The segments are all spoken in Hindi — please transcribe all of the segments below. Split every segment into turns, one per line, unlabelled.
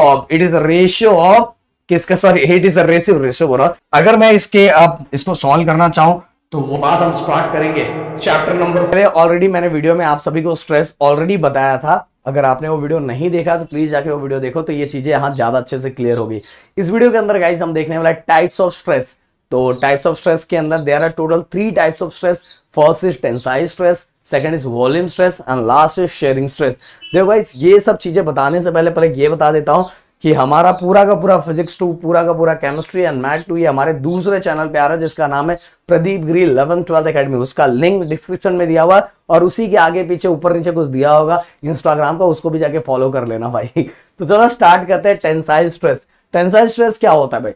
Of it is ratio of किसका sorry it is the ratio ratio बोला अगर मैं इसके अब इसको सॉल्व करना चाहूं तो वो बात हम स्टार्ट करेंगे चैप्टर नंबर पहले ऑलरेडी मैंने वीडियो में आप सभी को स्ट्रेस ऑलरेडी बताया था अगर आपने वो वीडियो नहीं देखा तो प्लीज जाके वो वीडियो देखो तो ये चीजें यहाँ ज्यादा अच्छे से क्लियर होगी इस वीडियो के अंदर गाइज हम देखने वाला टाइप्स ऑफ स्ट्रेस तो टाइप्स ऑफ स्ट्रेस के अंदर there are total three types of stress first is tensile stress second is volume stress and last is shearing stress देखो भाई ये सब चीज़ें बताने से पहले पहले ये बता देता हूँ कि हमारा पूरा का पूरा फिजिक्स टू पूरा का पूरा केमिस्ट्री एंड मैथ टू ये हमारे दूसरे चैनल पे आ रहा है जिसका नाम है प्रदीप ग्री इलेवन ट्वेल्थ अकेडमी उसका लिंक डिस्क्रिप्शन में दिया हुआ है और उसी के आगे पीछे ऊपर नीचे कुछ दिया होगा इंस्टाग्राम का उसको भी जाके फॉलो कर लेना भाई तो चलो स्टार्ट करते हैं टेंसाइल स्ट्रेस टेंसाइल स्ट्रेस क्या होता है भाई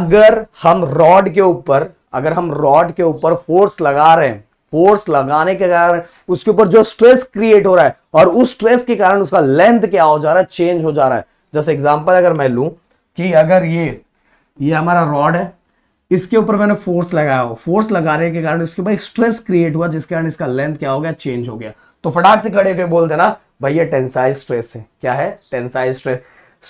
अगर हम रॉड के ऊपर अगर हम रॉड के ऊपर फोर्स लगा रहे हैं फोर्स लगाने के कारण उसके ऊपर जो स्ट्रेस क्रिएट हो रहा है और उस स्ट्रेस के कारण उसका लेंथ क्या हो जा रहा है चेंज हो जा रहा है जैसे एग्जाम्पल अगर मैं लू कि अगर ये ये हमारा रॉड है इसके ऊपर मैंने फोर्स लगाया हो फोर्स लगाने के कारण इसके ऊपर स्ट्रेस क्रिएट हुआ जिसके कारण इसका लेंथ क्या हो गया चेंज हो गया तो फटाक से खड़े पे बोल देना भैया टेंसाइल स्ट्रेस है क्या है tensile stress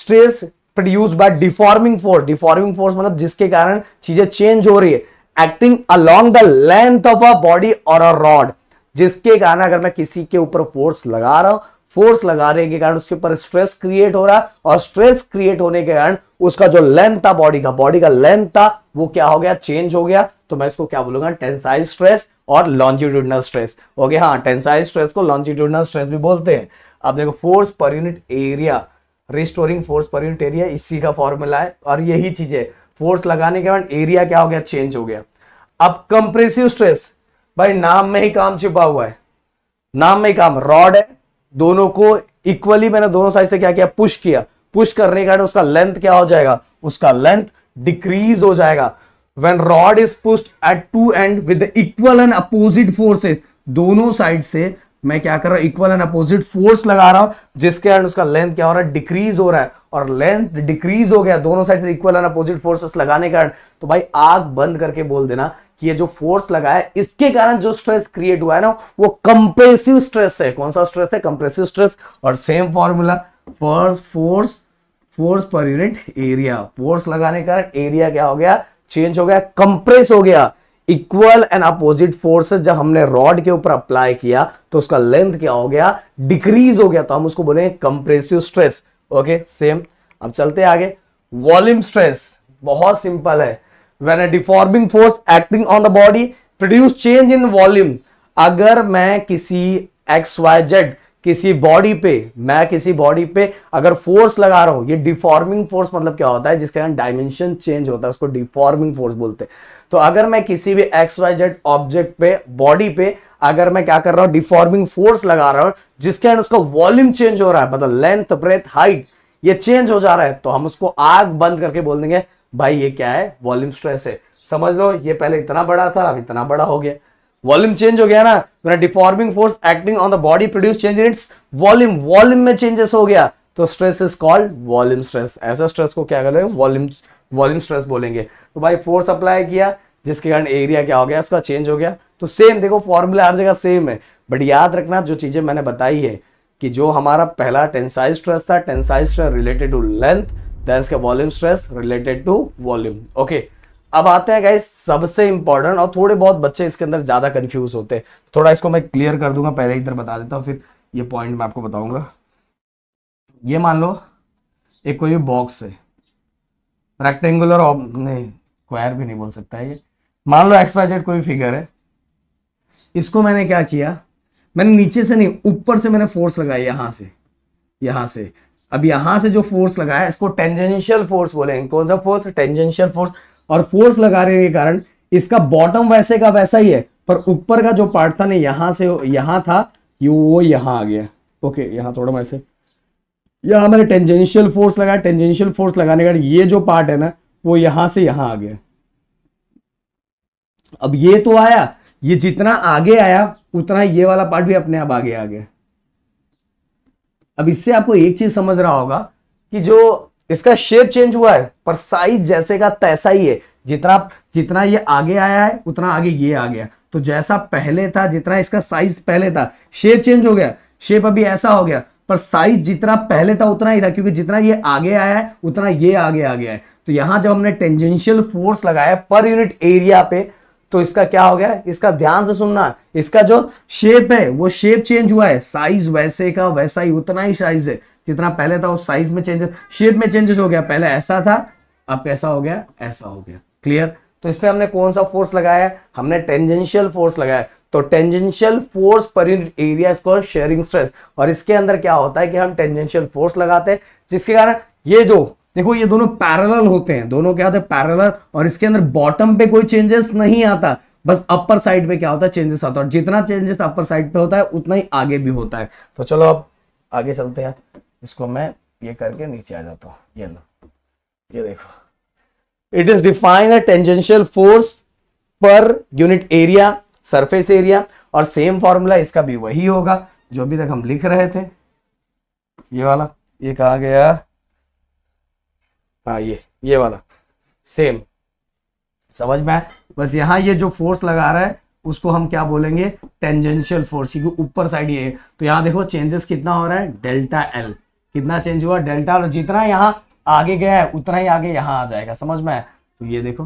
stress produce by deforming force deforming force मतलब जिसके कारण चीजें चेंज हो रही है acting along the length of a body और अ रॉड जिसके कारण अगर मैं किसी के ऊपर फोर्स लगा रहा हूं फोर्स रहे के कारण उसके ऊपर स्ट्रेस क्रिएट हो रहा है और स्ट्रेस क्रिएट होने के कारण उसका जो लेंथ था बॉडी का बॉडी का लेंथ था वो क्या हो गया चेंज हो गया तो मैं इसको क्या बोलूंगा टेंसाइल स्ट्रेस और लॉन्जिट्यूडनल स्ट्रेस ओके हाँ टेंसाइल स्ट्रेस को लॉन्जिट्यूडनल स्ट्रेस भी बोलते हैं अब देखो force per unit area restoring force per unit area इसी का फॉर्मूला है और यही चीज है फोर्स लगाने के बाद एरिया क्या हो गया चेंज हो गया अब कंप्रेसिव स्ट्रेस भाई नाम में ही काम छिपा हुआ है नाम में ही काम रॉड है दोनों को इक्वली मैंने दोनों साइड से क्या किया पुश किया पुश करने के कारण उसका लेंथ क्या हो जाएगा उसका लेंथ डिक्रीज हो जाएगा when rod is pushed at two end with equal and opposite forces दोनों साइड से मैं क्या कर रहा हूं इक्वल एंड अपोजिट फोर्स लगा रहा हूं जिसके कारण उसका लेंथ क्या हो रहा है डिक्रीज हो रहा है और लेंथ डिक्रीज हो गया दोनों साइड से इक्वल एंड अपोजिट फोर्सेस लगाने के कारण तो भाई आग बंद करके बोल देना कि ये जो फोर्स लगा है इसके कारण जो स्ट्रेस क्रिएट हुआ है ना वो कंप्रेसिव स्ट्रेस है कौन सा स्ट्रेस है कंप्रेसिव स्ट्रेस और same formula force force force per unit area force लगाने के कारण एरिया क्या हो गया चेंज हो गया कंप्रेस हो गया इक्वल एंड अपोजिट फोर्सेस जब हमने रॉड के ऊपर अप्लाई किया तो उसका लेंथ क्या हो गया डिक्रीज हो गया तो हम उसको बोलेंगे कंप्रेसिव स्ट्रेस ओके सेम अब चलते आगे वॉल्यूम स्ट्रेस बहुत सिंपल है when a deforming force acting on the body produce change in volume अगर मैं किसी एक्स वाई जेड किसी बॉडी पे मैं किसी बॉडी पे अगर फोर्स लगा रहा हूं ये डिफॉर्मिंग फोर्स मतलब क्या होता है जिसके कारण डायमेंशन चेंज होता है उसको डिफॉर्मिंग फोर्स बोलते हैं तो अगर मैं किसी भी एक्स वाई जेड ऑब्जेक्ट पे बॉडी पे अगर मैं क्या कर रहा हूं डिफॉर्मिंग फोर्स लगा रहा हूं जिसके अंदर उसका वॉल्यूम चेंज हो रहा है मतलब लेंथ ब्रेथ हाइट ये चेंज हो जा रहा है तो हम उसको आग बंद करके बोल देंगे भाई ये क्या है वॉल्यूम स्ट्रेस है समझ लो ये पहले इतना बड़ा था अब इतना बड़ा हो गया वॉल्यूम चेंज हो गया ना तो deforming force acting on the body produce change in its volume volume में चेंजेस हो गया तो stress is called volume stress ऐसा स्ट्रेस को क्या कर वॉल्यूम वॉल्यूम स्ट्रेस बोलेंगे तो भाई फोर्स अप्लाई किया जिसके कारण एरिया क्या हो गया उसका चेंज हो गया तो सेम देखो फॉर्मूला हर जगह सेम है बट याद रखना जो चीज़ें मैंने बताई है कि जो हमारा पहला टेंसाइज स्ट्रेस था tensile stress related to length then volume stress related to volume okay अब आते हैं गाइस सबसे इंपॉर्टेंट और थोड़े बहुत बच्चे इसके अंदर ज़्यादा कंफ्यूज होते हैं थोड़ा इसको मैं क्लियर कर दूंगा पहले इधर बता देता हूँ फिर ये पॉइंट मैं आपको बताऊंगा ये मान लो एक कोई बॉक्स है रेक्टेंगुलर नहीं स्क्वायर भी नहीं बोल सकता है ये मान लो एक्स वाई जेड कोई फिगर है इसको मैंने क्या किया मैंने नीचे से नहीं ऊपर से मैंने फोर्स लगाई यहां से यहां से अब यहां से जो फोर्स लगाया इसको टेंजेंशियल फोर्स बोलेंगे कौन सा फोर्स टेंजेंशियल फोर्स और फोर्स लगा रहे के कारण इसका बॉटम वैसे का वैसा ही है पर ऊपर का जो पार्ट था ना यहां से यहां था यो वो यहां आ गया ओके यहाँ थोड़ा मैं यहां मैंने टेंजेंशियल फोर्स लगाया टेंजेंशियल फोर्स लगाने का ये जो पार्ट है ना वो यहां से यहां आ गया अब ये तो आया ये जितना आगे आया उतना ये वाला पार्ट भी अपने आप आगे आ गया अब इससे आपको एक चीज समझ रहा होगा कि जो इसका शेप चेंज हुआ है पर साइज जैसे का तैसा ही है जितना जितना ये आगे आया है उतना आगे ये आ गया तो जैसा पहले था जितना इसका साइज पहले था शेप चेंज हो गया शेप अभी ऐसा हो गया पर साइज जितना पहले था उतना ही था क्योंकि जितना ये आगे आया है उतना ये आगे आ गया है तो यहां जब हमने टेंजेंशियल फोर्स लगाया पर यूनिट एरिया पे तो इसका क्या हो गया इसका ध्यान से सुनना इसका जो शेप है वो शेप चेंज हुआ है साइज वैसे का वैसा ही उतना ही साइज है जितना पहले था उस साइज में चेंजेस शेप में चेंजेस हो गया पहले ऐसा था अब कैसा हो गया ऐसा हो गया क्लियर तो इसमें हमने कौन सा फोर्स लगाया हमने टेंजेंशियल फोर्स लगाया तो tangential force per in area इसको शेयरिंग स्ट्रेस और इसके अंदर क्या होता है कि हम टेंजेंशियल फोर्स लगाते हैं जिसके कारण ये जो देखो ये दोनों पैरेलल होते हैं दोनों क्या होते हैं पैरेलल और इसके अंदर बॉटम पे कोई चेंजेस नहीं आता बस अपर साइड पे क्या होता है चेंजेस आता है और जितना चेंजेस अपर साइड पे होता है उतना ही आगे भी होता है तो चलो अब आगे चलते हैं इसको मैं ये करके नीचे आ जाता हूँ ये लो ये देखो it is define a tangential force per unit area surface area और सेम फॉर्मूला इसका भी वही होगा जो अभी तक हम लिख रहे थे ये वाला ये कहा गया हाँ ये ये वाला सेम समझ में आए बस यहाँ ये जो फोर्स लगा रहा है उसको हम क्या बोलेंगे टेंजेंशियल फोर्स क्योंकि ऊपर साइड ये तो यहाँ देखो चेंजेस कितना हो रहा है डेल्टा एल कितना चेंज हुआ डेल्टा एल जितना यहाँ आगे गया है उतना ही आगे यहाँ आ जाएगा समझ में आए तो ये देखो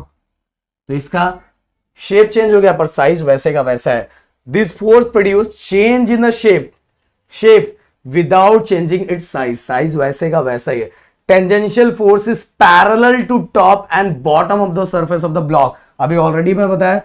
तो इसका शेप चेंज हो गया पर साइज वैसे का वैसा है this force produce change in the shape shape without changing its size size वैसे का वैसा ही है tangential force is parallel to top and bottom of the surface of the block अभी ऑलरेडी मैं बताया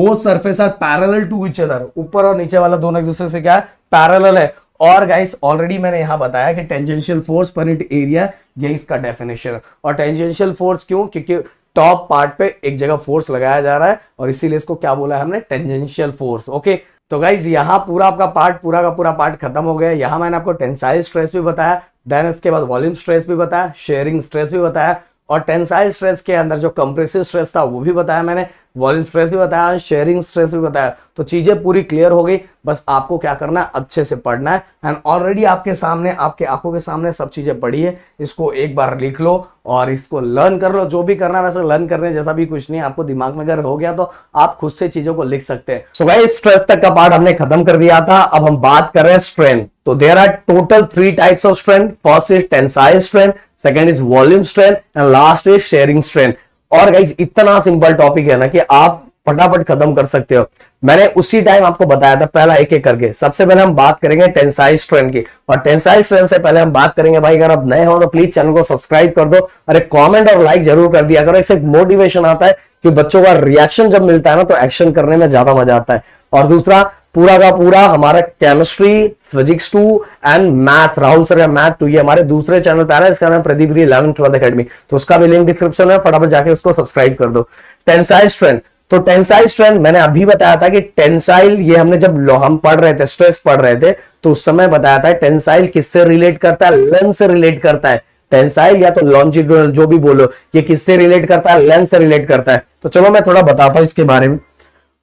both surface are parallel to each other ऊपर और नीचे वाला दोनों एक दूसरे से क्या है पैरल है और गाइस ऑलरेडी मैंने यहां बताया कि tangential force per it area ये इसका डेफिनेशन और टेंजेंशियल फोर्स क्यों क्योंकि टॉप पार्ट पे एक जगह फोर्स लगाया जा रहा है और इसीलिए इसको क्या बोला है हमने टेंजेंशियल फोर्स ओके तो गाइज यहाँ पूरा आपका पार्ट पूरा का पूरा पार्ट खत्म हो गया यहाँ मैंने आपको टेंसाइल स्ट्रेस भी बताया देन इसके बाद वॉल्यूम स्ट्रेस भी बताया शेयरिंग स्ट्रेस भी बताया और टेंसाइल स्ट्रेस के अंदर जो कंप्रेसिव स्ट्रेस था वो भी बताया मैंने वॉल्यूम स्ट्रेस भी बताया शेयरिंग स्ट्रेस भी बताया तो चीजें पूरी क्लियर हो गई बस आपको क्या करना है अच्छे से पढ़ना है एंड ऑलरेडी आपके सामने आपके आंखों के सामने सब चीजें पढ़ी है इसको एक बार लिख लो और इसको लर्न कर लो जो भी करना है वैसे लर्न करने जैसा भी कुछ नहीं आपको दिमाग में अगर हो गया तो आप खुद से चीजों को लिख सकते हैं सो भाई स्ट्रेस तक का पार्ट हमने खत्म कर दिया था अब हम बात कर रहे हैं स्ट्रेंथ तो there are total three types of strength first is tensile strength second is volume strength and last is shearing strength और गाइज इतना सिंपल टॉपिक है ना कि आप फटाफट खत्म कर सकते हो मैंने उसी टाइम आपको बताया था पहला एक एक करके सबसे पहले हम बात करेंगे टेंसाइज स्ट्रेंथ की और टेंसाइज स्ट्रेंथ से पहले हम बात करेंगे भाई अगर आप नए हो तो प्लीज चैनल को सब्सक्राइब कर दो और एक कॉमेंट और लाइक जरूर कर दिया करो इससे मोटिवेशन आता है कि बच्चों का रिएक्शन जब मिलता है ना तो एक्शन करने में ज्यादा मजा आता है और दूसरा पूरा का पूरा हमारा chemistry physics two and math Rahul sir का मैथ टू ये हमारे दूसरे चैनल पे आ रहा है इसका नाम प्रदीप री इलेवन ट्वेल्थ अकेडमी तो उसका भी लिंक डिस्क्रिप्शन में फटाफट जाके उसको सब्सक्राइब कर दो टेंसाइल स्ट्रेंथ तो टेंसाइल स्ट्रेंथ मैंने अभी बताया था कि टेंसाइल ये हमने जब हम पढ़ रहे थे स्ट्रेस पढ़ रहे थे तो उस समय बताया था टेंसाइल किससे रिलेट करता है लेंथ से रिलेट करता है टेंसाइल या तो लॉन्जिट्यूडल जो भी बोलो ये किससे रिलेट करता है लेंथ से रिलेट करता है तो चलो मैं थोड़ा बताता हूं इसके बारे में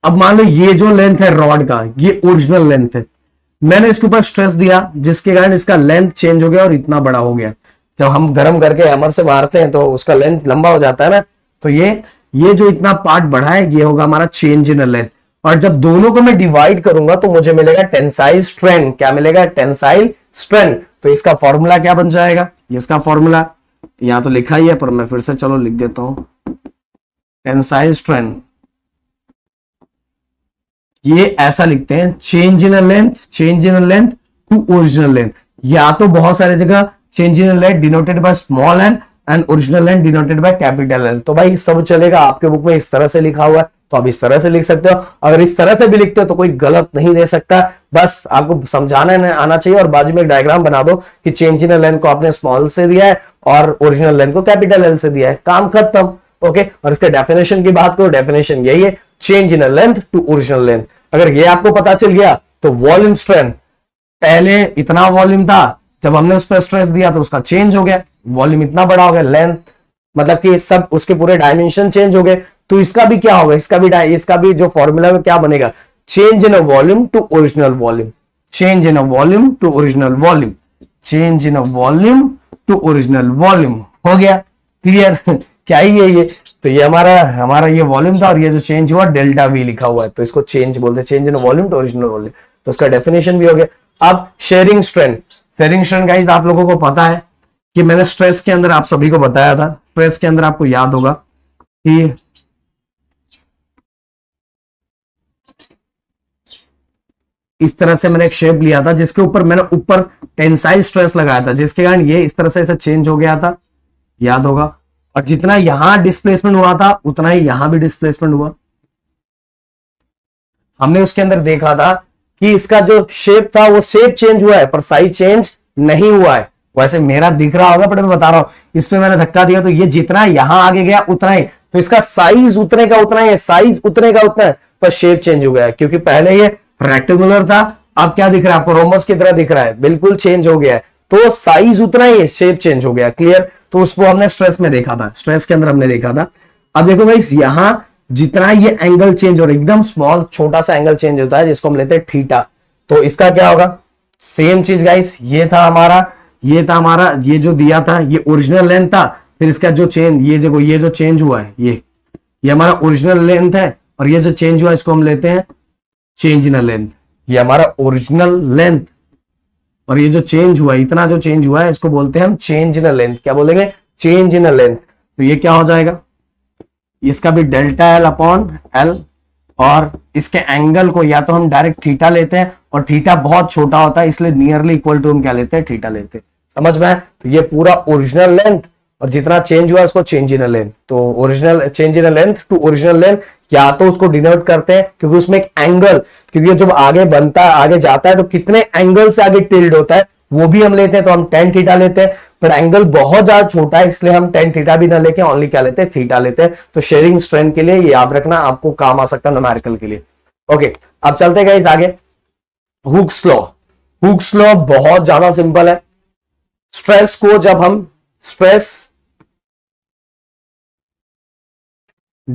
अब मान लो ये जो लेंथ है रॉड का ये ओरिजिनल लेंथ है मैंने इसके ऊपर स्ट्रेस दिया जिसके कारण इसका लेंथ चेंज हो गया और इतना बड़ा हो गया जब हम गर्म करके हैमर से मारते हैं तो उसका लेंथ लंबा हो जाता है ना तो ये ये जो इतना पार्ट बढ़ा है ये होगा हमारा चेंज इन लेंथ और जब दोनों को मैं डिवाइड करूंगा तो मुझे मिलेगा टेंसाइल स्ट्रेंथ क्या मिलेगा टेंसाइल स्ट्रेंथ तो इसका फॉर्मूला क्या बन जाएगा इसका फॉर्मूला यहां तो लिखा ही है पर मैं फिर से चलो लिख देता हूं टेंसाइल स्ट्रेंथ ये ऐसा लिखते हैं change in length change in length to original length या तो बहुत सारे जगह change in length denoted by small and and original length denoted by capital L तो भाई सब चलेगा आपके बुक में इस तरह से लिखा हुआ है तो आप इस तरह से लिख सकते हो अगर इस तरह से भी लिखते हो तो कोई गलत नहीं दे सकता बस आपको समझाना आना चाहिए और बाजू में एक डायग्राम बना दो कि चेंज इन लेंथ को आपने स्मॉल से दिया है और ओरिजिनल लेंथ को कैपिटल एल से दिया है काम खत्म ओके और इसके डेफिनेशन की बात करो डेफिनेशन यही है change in length to original length अगर ये आपको पता चल गया तो वॉल्यूम स्ट्रेंथ पहले इतना वॉल्यूम था जब हमने उस पर स्ट्रेस दिया तो उसका चेंज हो गया वॉल्यूम इतना बड़ा हो गया लेंथ मतलब कि सब उसके पूरे डायमेंशन चेंज हो गए तो इसका भी क्या होगा इसका भी इसका भी जो फॉर्मूला में क्या बनेगा change in a volume to original volume change in a volume to original volume change in a volume to original volume हो गया क्लियर क्या ही है ये तो ये हमारा हमारा ये वॉल्यूम था और ये जो चेंज हुआ डेल्टा वी लिखा हुआ है तो इसको चेंज बोलते change in volume to original volume तो उसका डेफिनेशन भी हो गया अब shearing strength shearing strength guys आप लोगों को पता है कि मैंने स्ट्रेस के अंदर आप सभी को बताया था स्ट्रेस के अंदर आपको याद होगा कि इस तरह से मैंने एक शेप लिया था जिसके ऊपर मैंने ऊपर टेंसाइल स्ट्रेस लगाया था जिसके कारण ये इस तरह से ऐसा चेंज हो गया था याद होगा और जितना यहां डिस्प्लेसमेंट हुआ था उतना ही यहां भी डिस्प्लेसमेंट हुआ हमने उसके अंदर देखा था कि इसका जो शेप था वो शेप चेंज हुआ है पर साइज चेंज नहीं हुआ है वैसे मेरा दिख रहा होगा बट मैं बता रहा हूं इस पर मैंने धक्का दिया तो ये जितना यहां आगे गया उतना ही तो इसका साइज उतने का उतना ही है साइज उतने का उतना है पर शेप चेंज हो गया है क्योंकि पहले ये रेक्टेगुलर था अब क्या दिख रहा है आपको रोमस की तरह दिख रहा है बिल्कुल चेंज हो गया है तो साइज उतना ही है शेप चेंज हो गया क्लियर तो उसको हमने स्ट्रेस में देखा था स्ट्रेस के अंदर हमने देखा था अब देखो भाई यहां जितना ये एंगल चेंज और एकदम स्मॉल छोटा सा एंगल चेंज होता है जिसको हम लेते हैं थीटा तो इसका क्या होगा सेम चीज गाइस ये था हमारा ये था हमारा ये जो दिया था ये ओरिजिनल लेंथ था फिर इसका जो चेंज ये देखो ये जो चेंज हुआ है ये ये हमारा ओरिजिनल लेंथ है और ये जो चेंज हुआ इसको हम लेते हैं चेंज इन लेंथ ये हमारा ओरिजिनल लेंथ और ये जो चेंज हुआ इतना जो चेंज हुआ है इसको बोलते हैं हम चेंज इन अ लेंथ क्या बोलेंगे चेंज इन अ लेंथ तो ये क्या हो जाएगा इसका भी डेल्टा एल अपॉन एल और इसके एंगल को या तो हम डायरेक्ट थीटा लेते हैं और थीटा बहुत छोटा होता है इसलिए नियरली इक्वल टू हम क्या लेते हैं थीटा लेते हैं समझ में तो ये पूरा ओरिजिनल लेंथ और जितना चेंज हुआ उसको चेंज इन लेंथ तो original change in length to original length या तो उसको डिनोट करते हैं क्योंकि उसमें एक एंगल क्योंकि जब आगे बनता है आगे जाता है तो कितने एंगल से आगे टिल्ड होता है वो भी हम लेते हैं तो हम टेन थीटा लेते हैं पर एंगल बहुत ज्यादा छोटा है इसलिए हम टेन थीटा भी ना लेके ओनली क्या लेते हैं थीटा लेते हैं तो शेयरिंग स्ट्रेंथ के लिए ये याद रखना आपको काम आ सकता है नोमेरिकल के लिए ओके अब चलते गए इस आगे हुक्स लॉ हुक्स लॉ बहुत ज्यादा सिंपल है स्ट्रेस को जब हम stress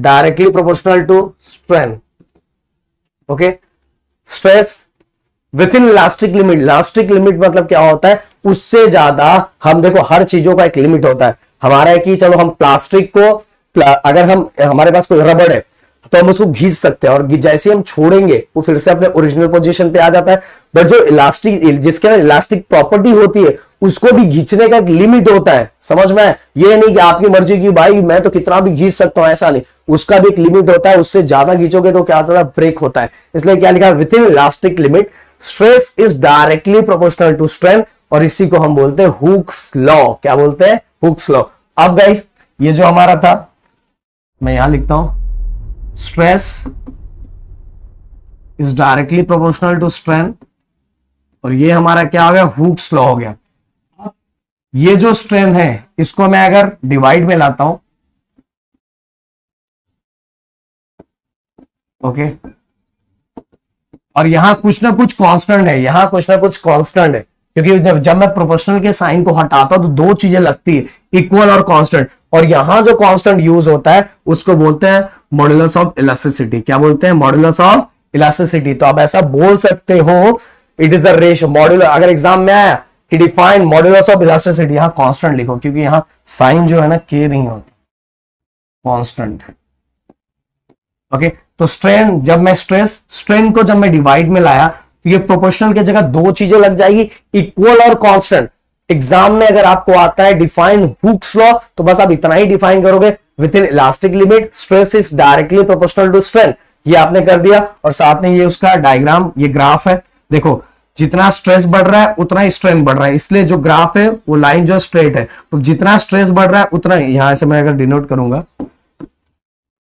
directly proportional to strain okay stress within elastic limit elastic limit मतलब क्या होता है उससे ज्यादा हम देखो हर चीजों का एक लिमिट होता है हमारा है कि चलो हम प्लास्टिक को प्ला, अगर हम हमारे पास कोई रबड़ है तो हम उसको घींच सकते हैं और जैसे हम छोड़ेंगे वो फिर से अपने ओरिजिनल पोजीशन पे आ जाता है बट जो इलास्टिक जिसके अंदर इलास्टिक प्रॉपर्टी होती है उसको भी घींचने का एक लिमिट होता है समझ में ये नहीं कि आपकी मर्जी की भाई मैं तो कितना भी घींच सकता हूं ऐसा नहीं उसका भी एक लिमिट होता है उससे ज्यादा घींचोगे तो क्या होता है ब्रेक होता है इसलिए क्या लिखा within elastic limit stress is directly proportional to strength और इसी को हम बोलते हैं हुक्स लॉ क्या बोलते हैं हुक्स लॉ अब गाइस ये जो हमारा था मैं यहां लिखता हूं stress is directly proportional to strength और ये हमारा क्या हो गया हुक्स लॉ हो गया ये जो स्ट्रेंथ है इसको मैं अगर डिवाइड में लाता हूं ओके okay. और यहां कुछ ना कुछ कांस्टेंट है यहां कुछ ना कुछ कांस्टेंट है क्योंकि जब जब मैं प्रोपोर्शनल के साइन को हटाता हूं तो दो चीजें लगती है इक्वल और कांस्टेंट और यहां जो कांस्टेंट यूज होता है उसको बोलते हैं मॉडुलस ऑफ इलास्टिसिटी क्या बोलते हैं मॉडुलस ऑफ इलास्टिसिटी तो आप ऐसा बोल सकते हो it is the ratio module अगर एग्जाम में आया कि डिफाइन मॉड्यूलस ऑफ इलास्टिसिटी यहां कांस्टेंट लिखो क्योंकि यहां साइन जो है ना के नहीं होती कांस्टेंट ओके okay? तो स्ट्रेन जब मैं स्ट्रेस स्ट्रेन को जब मैं डिवाइड में लाया तो ये प्रोपोर्शनल की जगह दो चीजें लग जाएगी इक्वल और कांस्टेंट एग्जाम में अगर आपको आता है डिफाइन हुक्स लॉ तो बस आप इतना ही डिफाइन करोगे within elastic limit stress is directly proportional to strength ये आपने कर दिया और साथ में ये उसका डायग्राम ये ग्राफ है देखो जितना स्ट्रेस बढ़ रहा है उतना ही स्ट्रेंथ बढ़ रहा है इसलिए जो ग्राफ है वो लाइन जो स्ट्रेट है तो जितना स्ट्रेस बढ़ रहा है उतना यहां से मैं अगर डिनोट करूंगा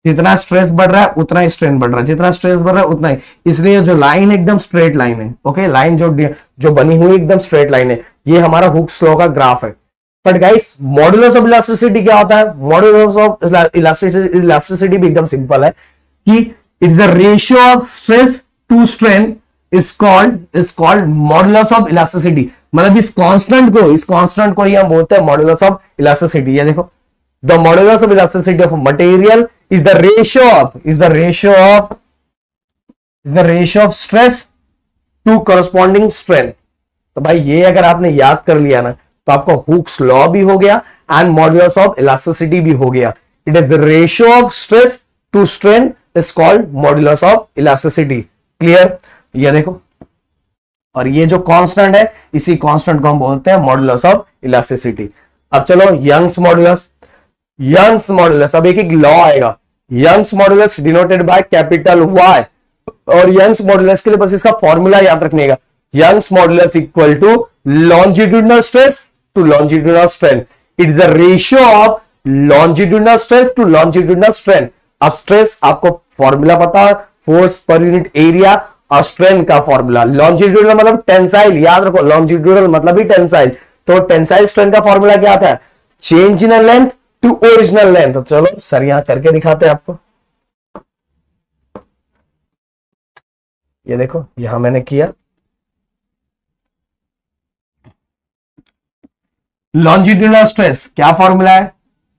जितना स्ट्रेस बढ़ रहा है उतना ही स्ट्रेन बढ़ रहा है जितना स्ट्रेस बढ़ रहा है उतना ही इसलिए जो लाइन एकदम स्ट्रेट लाइन है ओके लाइन जो जो बनी हुई एकदम स्ट्रेट लाइन है ये हमारा हुक स्लो का ग्राफ है but guys modulus of elasticity क्या होता है मॉड्यूलस ऑफ इलास्ट्रिसिटी भी एकदम सिंपल है कि is the ratio of stress to strain is called is called modulus of elasticity मतलब इस कॉन्स्टेंट को इस कॉन्स्टेंट को ही हम बोलते हैं मॉडुलस ऑफ इलास्टिसिटी ये देखो the modulus of elasticity of material is the ratio of is the ratio of is the ratio of stress to corresponding strength तो भाई ये अगर आपने याद कर लिया ना तो आपका हुक्स लॉ भी हो गया एंड मॉड्यूल ऑफ इलास्टिसिटी भी हो गया it is the ratio of stress to strength is called module of elasticity clear ये देखो और ये जो कांस्टेंट है इसी कांस्टेंट को हम बोलते हैं मॉड्यूल ऑफ इलास्टिसिटी अब चलो यंग्स मॉड्यूल यंग्स मॉड्यूल अब एक एक लॉ आएगा Young's modulus denoted by capital Y और यंग्स मॉडुलस के लिए बस इसका फॉर्मूला याद रखने का Young's modulus equal to longitudinal stress to longitudinal strength it is the ratio of longitudinal stress to longitudinal strength अब स्ट्रेस आपको फॉर्मूला पता फोर्स पर यूनिट एरिया और स्ट्रेन का फॉर्मूला लॉन्जिट्यूडनल मतलब टेंसाइल याद रखो लॉन्जिट्यूडनल मतलब ही टेंसाइल तो टेंसाइल स्ट्रेन का फॉर्मूला क्या आता है change in length to original length तो चलो सर यहां करके दिखाते हैं आपको ये देखो यहां मैंने किया लॉन्जिट्यूडनल स्ट्रेस क्या फॉर्मूला है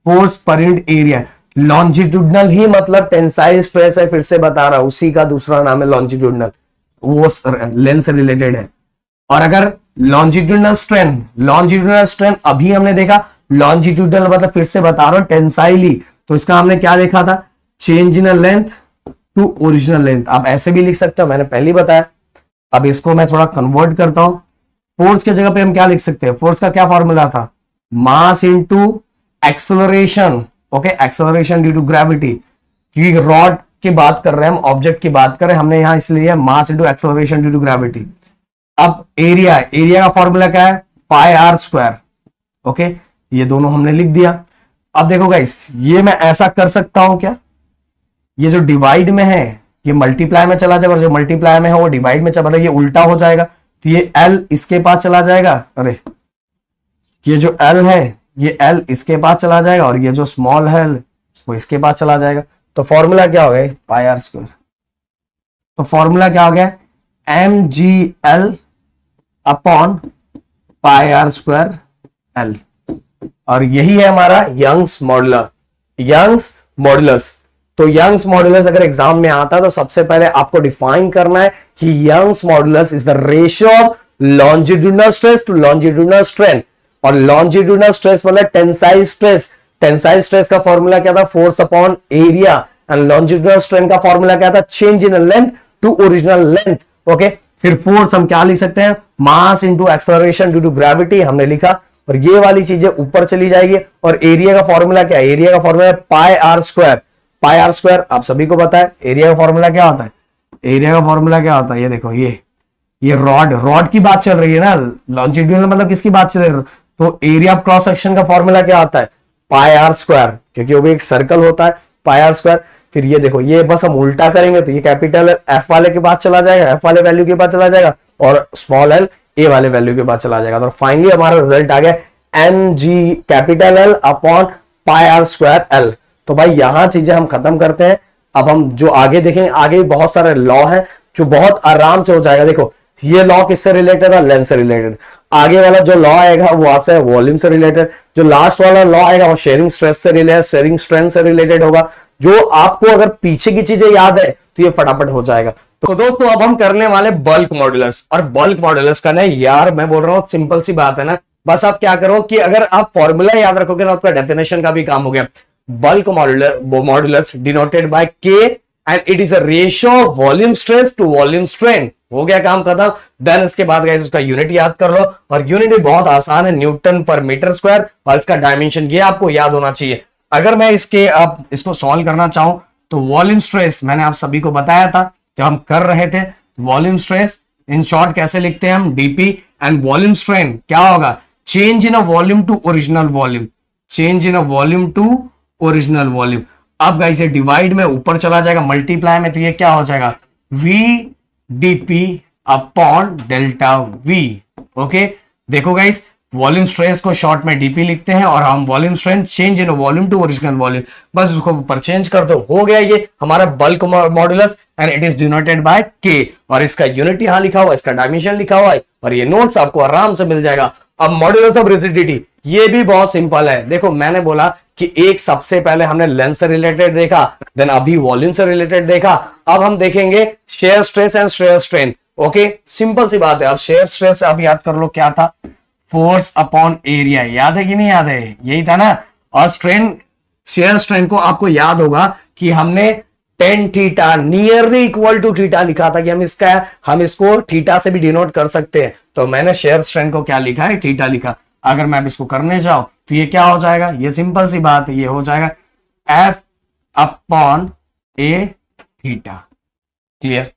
force per unit area longitudinal ही मतलब टेंसाइल स्ट्रेस है फिर से बता रहा हूं उसी का दूसरा नाम है लॉन्जिट्यूडनल वो लेंथ से रिलेटेड है और अगर लॉन्जिट्यूडनल स्ट्रेंथ लॉन्जिट्यूडनल स्ट्रेंथ अभी हमने देखा लॉन्जिट्यूडल मतलब फिर से बता रहा हूं टेंसाइली तो इसका हमने क्या देखा था change in length to original length आप ऐसे भी लिख सकते हो मैंने पहले बताया अब इसको मैं थोड़ा कन्वर्ट करता हूं फोर्स की जगह पे हम क्या लिख सकते हैं फोर्स का क्या फॉर्मूला था mass into acceleration okay acceleration due to gravity क्योंकि रॉड की बात कर रहे हैं हम ऑब्जेक्ट की बात कर रहे हैं हमने यहां इसलिए mass into acceleration due to gravity अब एरिया एरिया का फॉर्मूला क्या है pi R square okay okay? ये दोनों हमने लिख दिया अब देखो गाइस ये मैं ऐसा कर सकता हूं क्या ये जो डिवाइड में है ये मल्टीप्लाई में चला जाएगा और जो मल्टीप्लाई में है वो डिवाइड में चला मतलब ये उल्टा हो जाएगा तो ये एल इसके पास चला जाएगा अरे ये जो एल है ये एल इसके पास चला जाएगा और ये जो स्मॉल है वो इसके पास चला जाएगा तो फॉर्मूला क्या हो गया पाई आर स्क्वायर तो फॉर्मूला क्या हो गया M G L upon pi R square L और यही है हमारा यंग्स मॉडलर यंग्स मॉडलस तो यंग्स मॉडुलस अगर एग्जाम में आता है तो सबसे पहले आपको डिफाइन करना है कि Young's modulus is the ratio of longitudinal stress to longitudinal strength और लॉन्जिड्यूनल स्ट्रेस मतलब टेंसाइल स्ट्रेस टेंसाइल स्ट्रेस का फॉर्मूला क्या था force upon area and longitudinal strength का फॉर्मूला क्या था change in length to original length okay फिर फोर्स हम क्या लिख सकते हैं mass into acceleration due to gravity हमने लिखा और ये वाली चीजें ऊपर चली जाएगी और एरिया का फॉर्मूला क्या एरिया का formula pi R square pi R square आप सभी को पता है एरिया का फॉर्मूला क्या होता है एरिया का फॉर्मूला क्या होता है ये देखो ये ये रॉड रॉड की बात चल रही है ना लॉन्चिट्यूड मतलब किसकी बात चल रही है तो एरिया ऑफ क्रॉस सेक्शन का फॉर्मूला क्या होता है पाई आर स्क्वायर क्योंकि वो भी एक सर्कल होता है पाई आर स्क्वायर फिर ये देखो ये बस हम उल्टा करेंगे तो ये कैपिटल एफ वाले के पास चला जाएगा एफ वाले वैल्यू के पास चला जाएगा और स्मॉल एल ए वाले वैल्यू के बाद चला जाएगा तो फाइनली हमारा रिजल्ट आ गया M G capital L upon pi R square L तो भाई यहां चीजें हम खत्म करते हैं अब हम जो आगे देखेंगे आगे बहुत सारे लॉ है जो बहुत आराम से हो जाएगा देखो ये लॉ किससे रिलेटेड है लेंस से रिलेटेड आगे वाला जो लॉ आएगा वो आपसे वॉल्यूम से रिलेटेड जो लास्ट वाला लॉ आएगा वो शेयरिंग स्ट्रेस से रिलेटेड शेयरिंग स्ट्रेंथ से रिलेटेड होगा जो आपको अगर पीछे की चीजें याद है तो ये फटाफट हो जाएगा तो दोस्तों अब हम करने वाले बल्क मॉड्यूल्स और बल्क मॉड्यूल्स का ना यार मैं बोल रहा हूँ सिंपल सी बात है ना बस आप क्या करो कि अगर आप फॉर्मूला याद रखोगे ना तो आपका डेफिनेशन का भी काम हो गया bulk modular modulus denoted by K and it is a ratio volume stress to volume strain हो गया काम खत्म देन इसके बाद गए उसका यूनिट याद कर लो और यूनिट भी बहुत आसान है न्यूटन पर मीटर स्क्वायर और इसका डायमेंशन ये आपको याद होना चाहिए अगर मैं इसके आप इसको सॉल्व करना चाहूं तो वॉल्यूम स्ट्रेस मैंने आप सभी को बताया था जब हम कर रहे थे वॉल्यूम स्ट्रेस इन शॉर्ट कैसे लिखते हैं हम डीपी एंड वॉल्यूम स्ट्रेन क्या होगा change in a volume to original volume change in a volume to original volume अब गाइस ये डिवाइड में ऊपर चला जाएगा मल्टीप्लाई में तो ये क्या हो जाएगा V D P upon delta V okay देखो गाइस वॉल्यूम स्ट्रेस को शॉर्ट में डीपी लिखते हैं और हम volume strength change in volume to original volume बस उसको ऊपर चेंज कर दो हो गया ये हमारा bulk modulus and it is denoted by K और इसका यूनिट यहां लिखा हुआ इसका डायमेंशन लिखा हुआ है और ये नोट्स आपको आराम से मिल जाएगा अब मॉड्यूलस ऑफ रिजिडिटी ये भी बहुत सिंपल है देखो मैंने बोला कि एक सबसे पहले हमने लेंथ से रिलेटेड देखा देन अभी वॉल्यूम से रिलेटेड देखा अब हम देखेंगे shear stress and stress strain okay simple सी बात है अब शेयर स्ट्रेस अब याद कर लो क्या था फोर्स अपॉन एरिया याद है कि नहीं याद है यही था ना और स्ट्रेन शेयर स्ट्रेन को आपको याद होगा कि हमने tan theta nearly equal to theta लिखा था कि हम इसका हम इसको थीटा से भी डिनोट कर सकते हैं तो मैंने शेयर स्ट्रेन को क्या लिखा है थीटा लिखा अगर मैं अब इसको करने जाऊं तो ये क्या हो जाएगा ये सिंपल सी बात है ये हो जाएगा F upon A theta clear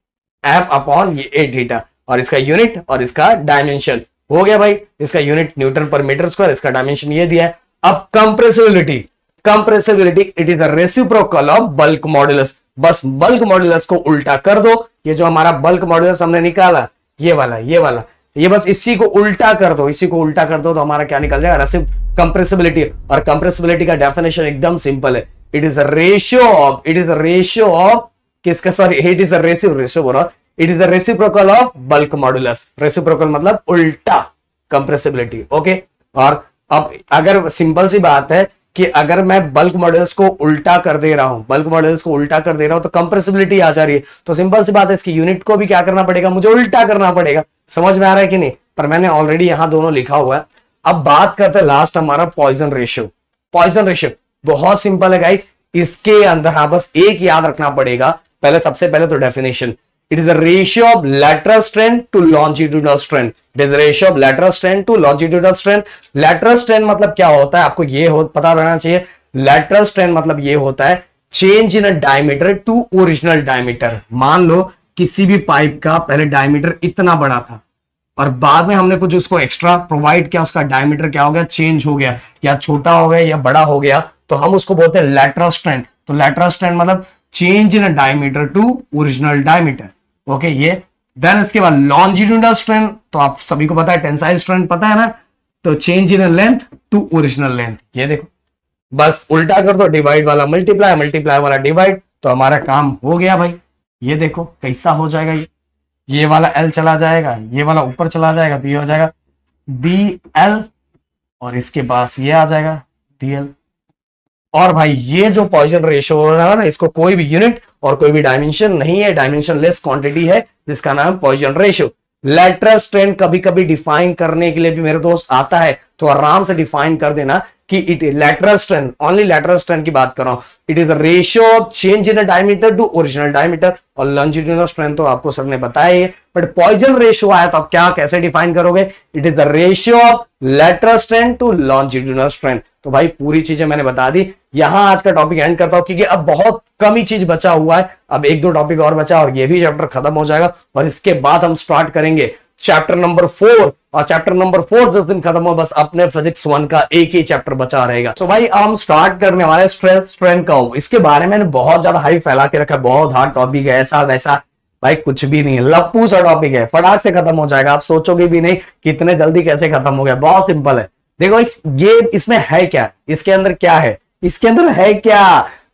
F upon ये ए थीटा और इसका यूनिट और इसका डायमेंशन हो गया भाई इसका unit newton per metre square इसका डायमेंशन ये दिया है अब compressibility compressibility it is a reciprocal of bulk modulus बस बल्क मॉड्यूलस को उल्टा कर दो ये जो हमारा बल्क मॉड्यूलस हमने निकाला ये वाला ये वाला ये बस इसी को उल्टा कर दो इसी को उल्टा कर दो तो हमारा क्या निकल जाएगा रेसिप कंप्रेसिबिलिटी और कंप्रेसिबिलिटी का डेफिनेशन एकदम सिंपल है it is a ratio of it is a ratio of किसका sorry it is a ratio ratio बोल रहा it is the reciprocal of bulk modulus reciprocal मतलब उल्टा कंप्रेसिबिलिटी ओके और अब अगर सिंपल सी बात है कि अगर मैं बल्क मॉडल्स को उल्टा कर दे रहा हूं बल्क मॉडल्स को उल्टा कर दे रहा हूं तो कंप्रेसिबिलिटी आ जा रही है तो सिंपल सी बात है इसकी यूनिट को भी क्या करना पड़ेगा मुझे उल्टा करना पड़ेगा समझ में आ रहा है कि नहीं पर मैंने ऑलरेडी यहां दोनों लिखा हुआ है अब बात करते हैं लास्ट हमारा पॉइजन रेशियो पॉइजन रेशियो बहुत सिंपल है गाइस इसके अंदर हाँ बस एक याद रखना पड़ेगा पहले सबसे पहले तो definition It is the ratio of lateral strength to longitudinal strength. It is the ratio of lateral strength to longitudinal strength. Lateral strength मतलब क्या होता है आपको ये हो, पता रहना चाहिए lateral strength मतलब ये होता है change in a diameter to original diameter मान लो किसी भी पाइप का पहले डायमीटर इतना बड़ा था और बाद में हमने कुछ उसको एक्स्ट्रा प्रोवाइड किया उसका डायमीटर क्या हो गया चेंज हो गया या छोटा हो गया या बड़ा हो गया तो हम उसको बोलते हैं लेटरा स्ट्रेंथ तो लेटरा स्ट्रेंथ मतलब change in diameter to original diameter okay ये देन इसके बाद लॉन्जिट्यूडल स्ट्रेंथ तो आप सभी को पता है टेंसाइल स्ट्रेंथ पता है ना तो change in length to original length ये देखो बस उल्टा कर दो डिवाइड वाला मल्टीप्लाई मल्टीप्लाई वाला डिवाइड तो हमारा काम हो गया भाई ये देखो कैसा हो जाएगा ये ये वाला एल चला जाएगा ये वाला ऊपर चला जाएगा बी हो जाएगा बी एल और इसके पास ये आ जाएगा डी एल और भाई ये जो पॉइजन रेशियो हो रहा है ना इसको कोई भी यूनिट और कोई भी डायमेंशन नहीं है डायमेंशन लेस क्वांटिटी है जिसका नाम पॉइजन रेशियो लेटरल स्ट्रेन कभी कभी डिफाइन करने के लिए भी मेरे दोस्त आता है तो आराम से डिफाइन कर देना कि it is lateral strain only lateral strain की बात कर रहा हूं it is the ratio of change in diameter to original diameter और लॉन्जिट्यूनल स्ट्रेन तो आपको सबने बताया बट पॉइजन रेशियो आया तो आप क्या कैसे डिफाइन करोगे it is the ratio of lateral strength to longitudinal strength तो भाई पूरी चीजें मैंने बता दी यहां आज का टॉपिक एंड करता हूं क्योंकि अब बहुत कम ही चीज बचा हुआ है अब एक दो टॉपिक और बचा और ये भी चैप्टर खत्म हो जाएगा और इसके बाद हम स्टार्ट करेंगे चैप्टर नंबर फोर और चैप्टर नंबर फोर जिस दिन खत्म हो बस अपने फिजिक्स वन का एक ही चैप्टर बचा रहेगा सो भाई हम स्टार्ट करने वाले स्ट्रेंथ स्ट्रेंथ का हूं इसके बारे में बहुत ज्यादा हाई फैला के रखा है बहुत हार्ड टॉपिक है ऐसा वैसा भाई कुछ भी नहीं है लपू सा टॉपिक है फटाक से खत्म हो जाएगा आप सोचोगे भी नहीं कितने जल्दी कैसे खत्म हो गया बहुत सिंपल है देखो इस ये इसमें है क्या इसके अंदर क्या है इसके अंदर है क्या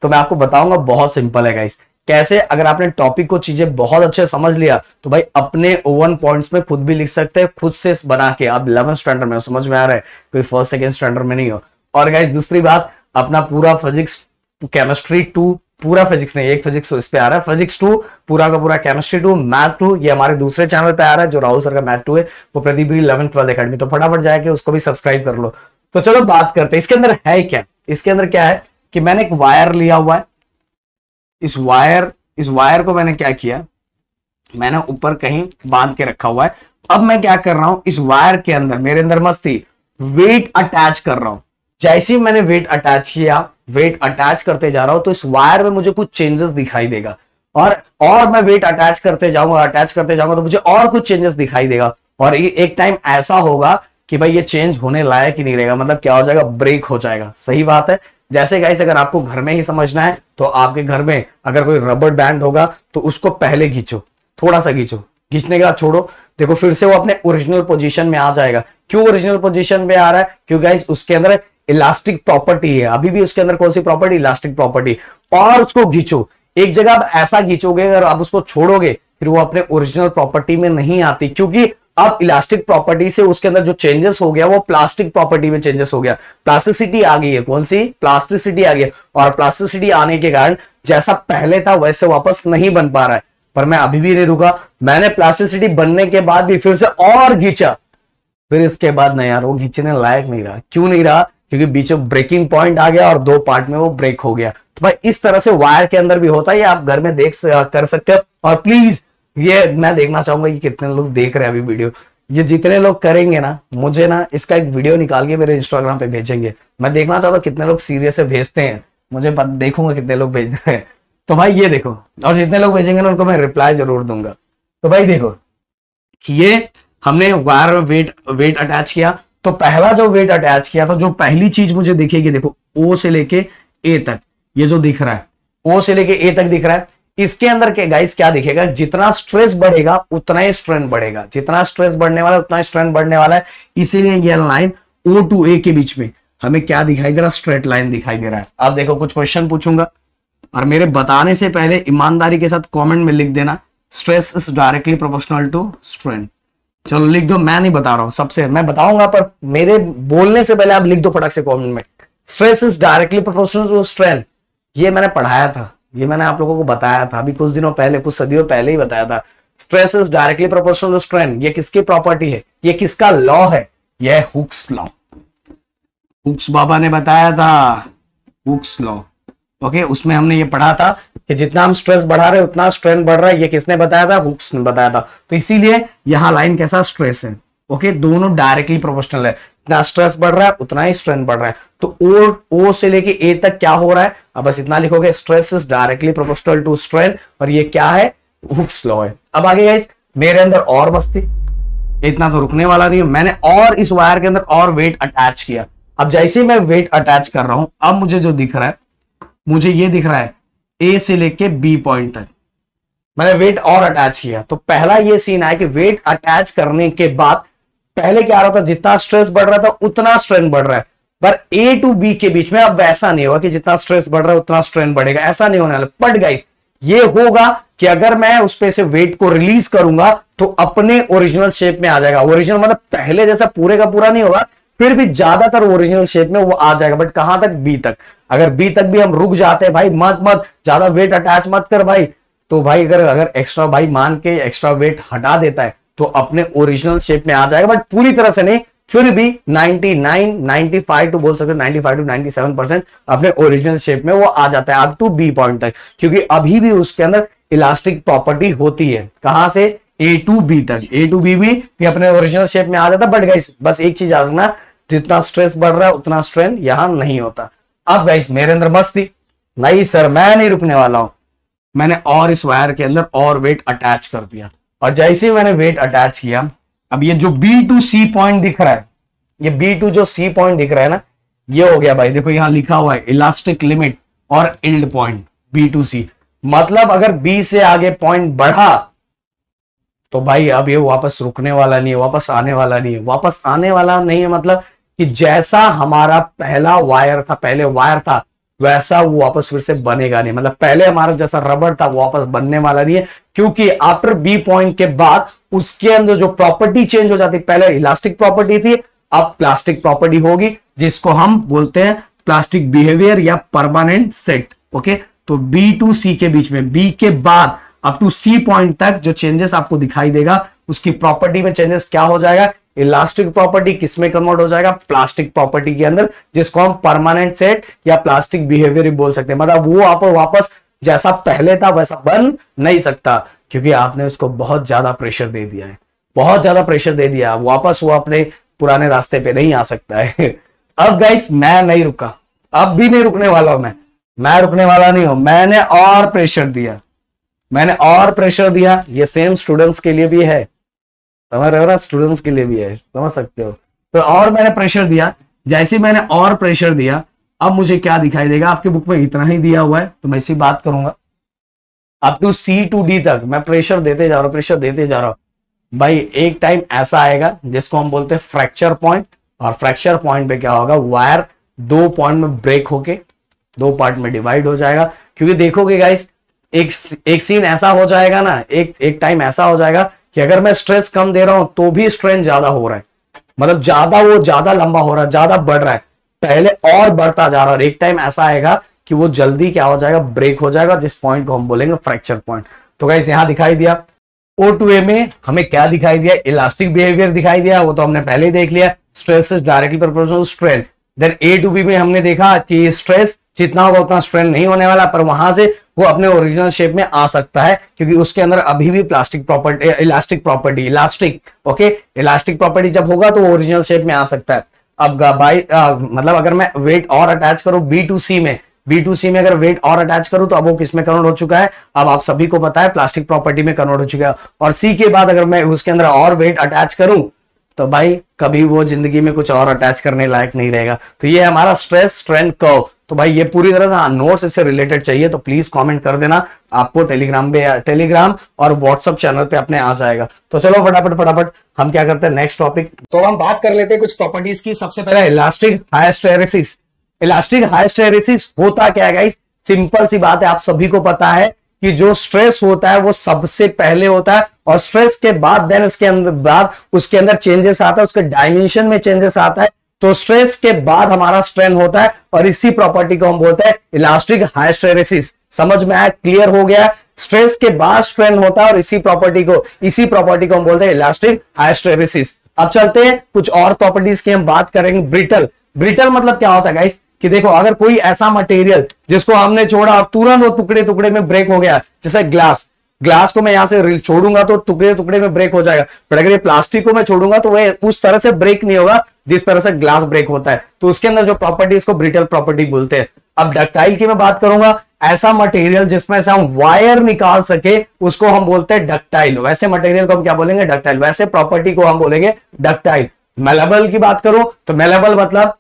तो मैं आपको बताऊंगा बहुत सिंपल है गाइस कैसे अगर आपने टॉपिक को चीजें बहुत अच्छे समझ लिया तो भाई अपने ओवन पॉइंट्स में खुद भी लिख सकते हैं खुद से बना के आप इलेवन स्टैंडर्ड में समझ में आ रहा है कोई फर्स्ट सेकेंड स्टैंडर्ड में नहीं हो और गाइस दूसरी बात अपना पूरा फिजिक्स केमिस्ट्री टू पूरा फिजिक्स नहीं एक फिजिक्स इस पे आ रहा है फिजिक्स टू पूरा का पूरा केमिस्ट्री टू मैथ टू ये हमारे दूसरे चैनल पे आ रहा है जो राहुल सर का मैथ टू है वो प्रदीप इलेवन ट्वेल्थ अकेडमी तो फटाफट जाके उसको भी सब्सक्राइब कर लो तो चलो बात करते इसके अंदर है क्या इसके अंदर क्या है कि मैंने एक वायर लिया हुआ है इस वायर इस वायर को मैंने क्या किया मैंने ऊपर कहीं बांध के रखा हुआ है अब मैं क्या कर रहा हूं इस वायर के अंदर मेरे अंदर मस्ती वेट अटैच कर रहा हूं जैसे ही मैंने वेट अटैच किया वेट अटैच करते जा रहा हूं तो इस वायर में मुझे कुछ चेंजेस दिखाई देगा और और मैं वेट अटैच करते जाऊंगा अटैच करते जाऊंगा तो मुझे और कुछ चेंजेस दिखाई देगा और ये एक टाइम ऐसा होगा कि भाई ये चेंज होने लायक ही नहीं रहेगा मतलब क्या हो जाएगा ब्रेक हो जाएगा सही बात है जैसे गाइस अगर आपको घर में ही समझना है तो आपके घर में अगर कोई रबर बैंड होगा तो उसको पहले खींचो थोड़ा सा खींचो खींचने के बाद छोड़ो देखो फिर से वो अपने ओरिजिनल पोजीशन में आ जाएगा क्यों ओरिजिनल पोजीशन में आ रहा है क्योंकि गाइस उसके अंदर इलास्टिक प्रॉपर्टी है अभी भी उसके अंदर कौन सी प्रॉपर्टी इलास्टिक प्रॉपर्टी और उसको घींचो एक जगह आप ऐसा घींचोगे अगर आप उसको छोड़ोगे फिर वो अपने ओरिजिनल प्रॉपर्टी में नहीं आती क्योंकि अब इलास्टिक प्रॉपर्टी से उसके अंदर जो चेंजेस हो गया वो प्लास्टिक प्रॉपर्टी में चेंजेस हो गया प्लास्टिसिटी आ गई है कौन सी प्लास्टिसिटी आ गई है और प्लास्टिसिटी आने के कारण जैसा पहले था वैसे वापस नहीं बन पा रहा है पर मैं अभी भी नहीं रुका मैंने प्लास्टिसिटी बनने के बाद भी फिर से और घींचा फिर इसके बाद नहीं यार वो घींचने लायक नहीं रहा क्यों नहीं रहा क्योंकि बीच में ब्रेकिंग पॉइंट आ गया और दो पार्ट में वो ब्रेक हो गया तो भाई इस तरह से वायर के अंदर भी होता है आप घर में देख कर सकते हो और प्लीज ये मैं देखना चाहूंगा कि कितने लोग देख रहे हैं अभी वीडियो ये जितने लोग करेंगे ना मुझे ना इसका एक वीडियो निकाल के मेरे इंस्टाग्राम पे भेजेंगे मैं देखना चाहता हूँ कितने लोग सीरियस से भेजते हैं मुझे देखूंगा कितने लोग भेज रहे हैं तो भाई ये देखो और जितने लोग भेजेंगे ना उनको मैं रिप्लाई जरूर दूंगा तो भाई देखो ये हमने वायर वेट वेट अटैच किया तो पहला जो वेट अटैच किया था जो पहली चीज मुझे दिखेगी देखो ओ से लेके ए तक ये जो दिख रहा है ओ से लेके ए तक दिख रहा है इसके अंदर के गाइस क्या दिखेगा जितना स्ट्रेस बढ़ेगा उतना ही स्ट्रेन बढ़ेगा जितना स्ट्रेस बढ़ने वाला उतना स्ट्रेन बढ़ने वाला है इसीलिए यह लाइन ओ टू ए के बीच में हमें क्या दिखाई दे रहा है स्ट्रेट लाइन दिखाई दे रहा है अब देखो कुछ क्वेश्चन पूछूंगा और मेरे बताने से पहले ईमानदारी के साथ कमेंट में लिख देना stress is directly proportional to strength चलो लिख दो मैं नहीं बता रहा हूं सबसे मैं बताऊंगा पर मेरे बोलने से पहले आप लिख दो फटक से कमेंट में stress is directly proportional to strength ये मैंने पढ़ाया था ये मैंने आप लोगों को बताया था अभी कुछ दिनों पहले कुछ सदियों पहले ही बताया था stress is directly proportional to strength ये किसकी प्रॉपर्टी है ये किसका लॉ है यह हुक्स लॉ हुक्स बाबा ने बताया था हुक्स लॉ ओके उसमें हमने ये पढ़ा था कि जितना हम स्ट्रेस बढ़ा रहे उतना स्ट्रेन बढ़ रहा है ये किसने बताया था हुक्स ने बताया था तो इसीलिए यहाँ लाइन कैसा स्ट्रेस है ओके दोनों डायरेक्टली प्रोपोर्शनल है जितना स्ट्रेस बढ़ रहा है उतना ही स्ट्रेन बढ़ रहा है तो ओ ओ से लेके ए तक क्या हो रहा है अब बस इतना लिखोगे stress is directly proportional to strain और ये क्या है हुक्स लॉ है अब आगे गाइस मेरे अंदर और मस्ती इतना तो रुकने वाला नहीं है मैंने और इस वायर के अंदर और वेट अटैच किया अब जैसे मैं वेट अटैच कर रहा हूं अब मुझे जो दिख रहा है मुझे ये दिख रहा है ए से लेके बी पॉइंट तक मैंने वेट और अटैच किया तो पहला ये सीन आया कि वेट अटैच करने के बाद पहले क्या रहा था जितना स्ट्रेस बढ़ रहा था उतना स्ट्रेन बढ़ रहा है पर ए टू बी के बीच में अब वैसा नहीं होगा कि जितना स्ट्रेस बढ़ रहा है उतना स्ट्रेन बढ़ेगा ऐसा नहीं होने वाला बट गाइस ये होगा कि अगर मैं उस पे से वेट को रिलीज करूंगा तो अपने ओरिजिनल शेप में आ जाएगा ओरिजिनल मतलब पहले जैसा पूरे का पूरा नहीं होगा फिर भी ज्यादातर ओरिजिनल शेप में वो आ जाएगा बट कहां तक बी तक अगर बी तक भी हम रुक जाते हैं भाई मत मत ज्यादा वेट अटैच मत कर भाई तो भाई अगर अगर एक्स्ट्रा भाई मान के एक्स्ट्रा वेट हटा देता है तो अपने ओरिजिनल शेप में आ जाएगा बट पूरी तरह से नहीं फिर भी 99, 95 टू बोल सकते 95 टू 97 परसेंट अपने ओरिजिनल शेप में वो आ जाता है अब टू बी पॉइंट तक क्योंकि अभी भी उसके अंदर इलास्टिक प्रॉपर्टी होती है कहां से ए टू बी तक ए टू बी भी, अपने ओरिजिनल शेप में आ जाता है बट गई बस एक चीज याद रखना जितना स्ट्रेस बढ़ रहा है उतना स्ट्रेन यहां नहीं होता अब गाइस मेरे अंदर मस्ती नहीं सर मैं नहीं रुकने वाला हूं मैंने और इस वायर के अंदर और वेट अटैच कर दिया और जैसे ही मैंने वेट अटैच किया अब ये जो बी टू सी पॉइंट दिख रहा है ये बी टू जो सी पॉइंट दिख रहा है ना ये हो गया भाई देखो यहां लिखा हुआ है इलास्टिक लिमिट और yield point B to C मतलब अगर बी से आगे पॉइंट बढ़ा तो भाई अब ये वापस रुकने वाला नहीं है वापस आने वाला नहीं है वापस आने वाला नहीं है मतलब कि जैसा हमारा पहला वायर था पहले वायर था वैसा वो वापस फिर से बनेगा नहीं मतलब पहले हमारा जैसा रबड़ था वो वापस बनने वाला नहीं है क्योंकि आफ्टर बी पॉइंट के बाद उसके अंदर जो प्रॉपर्टी चेंज हो जाती पहले इलास्टिक प्रॉपर्टी थी अब प्लास्टिक प्रॉपर्टी होगी जिसको हम बोलते हैं प्लास्टिक बिहेवियर या परमानेंट सेट ओके तो बी टू सी के बीच में बी के बाद अप टू सी पॉइंट तक जो चेंजेस आपको दिखाई देगा उसकी प्रॉपर्टी में चेंजेस क्या हो जाएगा इलास्टिक प्रॉपर्टी किसमें कन्वर्ट हो जाएगा प्लास्टिक प्रॉपर्टी के अंदर जिसको हम परमानेंट सेट या प्लास्टिक बिहेवियर बोल सकते हैं मतलब वो आप वापस जैसा पहले था वैसा बन नहीं सकता क्योंकि आपने उसको बहुत ज्यादा प्रेशर दे दिया है बहुत ज्यादा प्रेशर दे दिया वापस वो अपने पुराने रास्ते पे नहीं आ सकता है अब गाइस मैं नहीं रुका अब भी नहीं रुकने वाला हूं मैं मैं रुकने वाला नहीं हूं मैंने और प्रेशर दिया मैंने और प्रेशर दिया ये सेम स्टूडेंट्स के लिए भी है समझ स्टूडेंट्स के लिए भी है समझ सकते हो तो और मैंने प्रेशर दिया जैसे मैंने और प्रेशर दिया अब मुझे क्या दिखाई देगा आपकी बुक में इतना ही दिया हुआ है तो मैं इसी बात करूंगा अब टू सी टू डी तक मैं प्रेशर देते जा रहा हूँ प्रेशर देते जा रहा हूँ भाई एक टाइम ऐसा आएगा जिसको हम बोलते हैं फ्रैक्चर पॉइंट और फ्रैक्चर पॉइंट पे क्या होगा वायर दो पॉइंट में ब्रेक होके दो पार्ट में डिवाइड हो जाएगा क्योंकि देखोगे गाइस एक एक सीन ऐसा हो जाएगा ना एक एक टाइम ऐसा हो जाएगा कि अगर मैं स्ट्रेस कम दे रहा हूं तो भी स्ट्रेन ज्यादा हो रहा है मतलब ज्यादा वो ज्यादा लंबा हो रहा है ज्यादा बढ़ रहा है पहले और बढ़ता जा रहा है एक टाइम ऐसा आएगा कि वो जल्दी क्या हो जाएगा ब्रेक हो जाएगा जिस पॉइंट को हम बोलेंगे फ्रैक्चर पॉइंट तो गाइस यहां दिखाई दिया ओ टू ए में हमें क्या दिखाई दिया इलास्टिक बिहेवियर दिखाई दिया वो तो हमने पहले ही देख लिया stress is directly proportional strain then A to B में हमने देखा कि स्ट्रेस जितना होगा उतना स्ट्रेन नहीं होने वाला पर वहां से वो अपने ओरिजिनल शेप में आ सकता है क्योंकि उसके अंदर अभी भी plastic property elastic property elastic okay elastic property जब होगा तो ओरिजिनल शेप में आ सकता है अब बाई मतलब अगर मैं वेट और अटैच करूं बी टू सी में बी टू सी में अगर वेट और अटैच करूं तो अब वो किसमें कन्वर्ट हो चुका है अब आप सभी को पता है प्लास्टिक प्रॉपर्टी में कन्वर्ट हो चुका है और सी के बाद अगर मैं उसके अंदर और वेट अटैच करूं तो भाई कभी वो जिंदगी में कुछ और अटैच करने लायक नहीं रहेगा तो ये हमारा स्ट्रेस स्ट्रेंथ कर्व तो भाई ये पूरी तरह से नोट्स हाँ, इससे रिलेटेड चाहिए तो प्लीज कमेंट कर देना आपको टेलीग्राम पे टेलीग्राम और व्हाट्सअप चैनल पे अपने आ जाएगा तो चलो फटाफट फटाफट हम क्या करते हैं नेक्स्ट टॉपिक तो हम बात कर लेते हैं कुछ प्रॉपर्टीज की सबसे पहले इलास्टिक एरिस इलास्टिक एरिस होता क्या है सिंपल सी बात है आप सभी को पता है कि जो स्ट्रेस होता है वो सबसे पहले होता है और स्ट्रेस के बाद देन इसके अंदर बाद उसके अंदर चेंजेस आता है उसके डायमेंशन में चेंजेस आता है तो स्ट्रेस के बाद हमारा स्ट्रेन होता है और इसी प्रॉपर्टी को हम बोलते हैं इलास्टिक हाइस्टेरेसिस समझ में आया क्लियर हो गया स्ट्रेस के बाद स्ट्रेन होता है और इसी प्रॉपर्टी को इसी प्रॉपर्टी को हम बोलते हैं इलास्टिक हाइस्टेरेसिस अब चलते हैं कुछ और प्रॉपर्टीज की हम बात करेंगे ब्रिटल ब्रिटल मतलब क्या होता है गाइस कि देखो अगर कोई ऐसा मटेरियल जिसको हमने छोड़ा और तुरंत वो टुकड़े टुकड़े में ब्रेक हो गया जैसे ग्लास ग्लास को मैं यहां से छोड़ूंगा तो टुकड़े टुकड़े में ब्रेक हो जाएगा बट अगर ये प्लास्टिक को मैं छोड़ूंगा तो वह उस तरह से ब्रेक नहीं होगा जिस तरह से ग्लास ब्रेक होता है तो उसके अंदर जो प्रॉपर्टी इसको ब्रिटल प्रॉपर्टी बोलते हैं अब डक्टाइल की मैं बात करूंगा ऐसा मटेरियल जिसमें से हम वायर निकाल सके उसको हम बोलते हैं डक्टाइल वैसे मटेरियल को हम क्या बोलेंगे डक्टाइल वैसे प्रॉपर्टी को हम बोलेंगे डक्टाइल मेलेबल की बात करो तो मेलेबल मतलब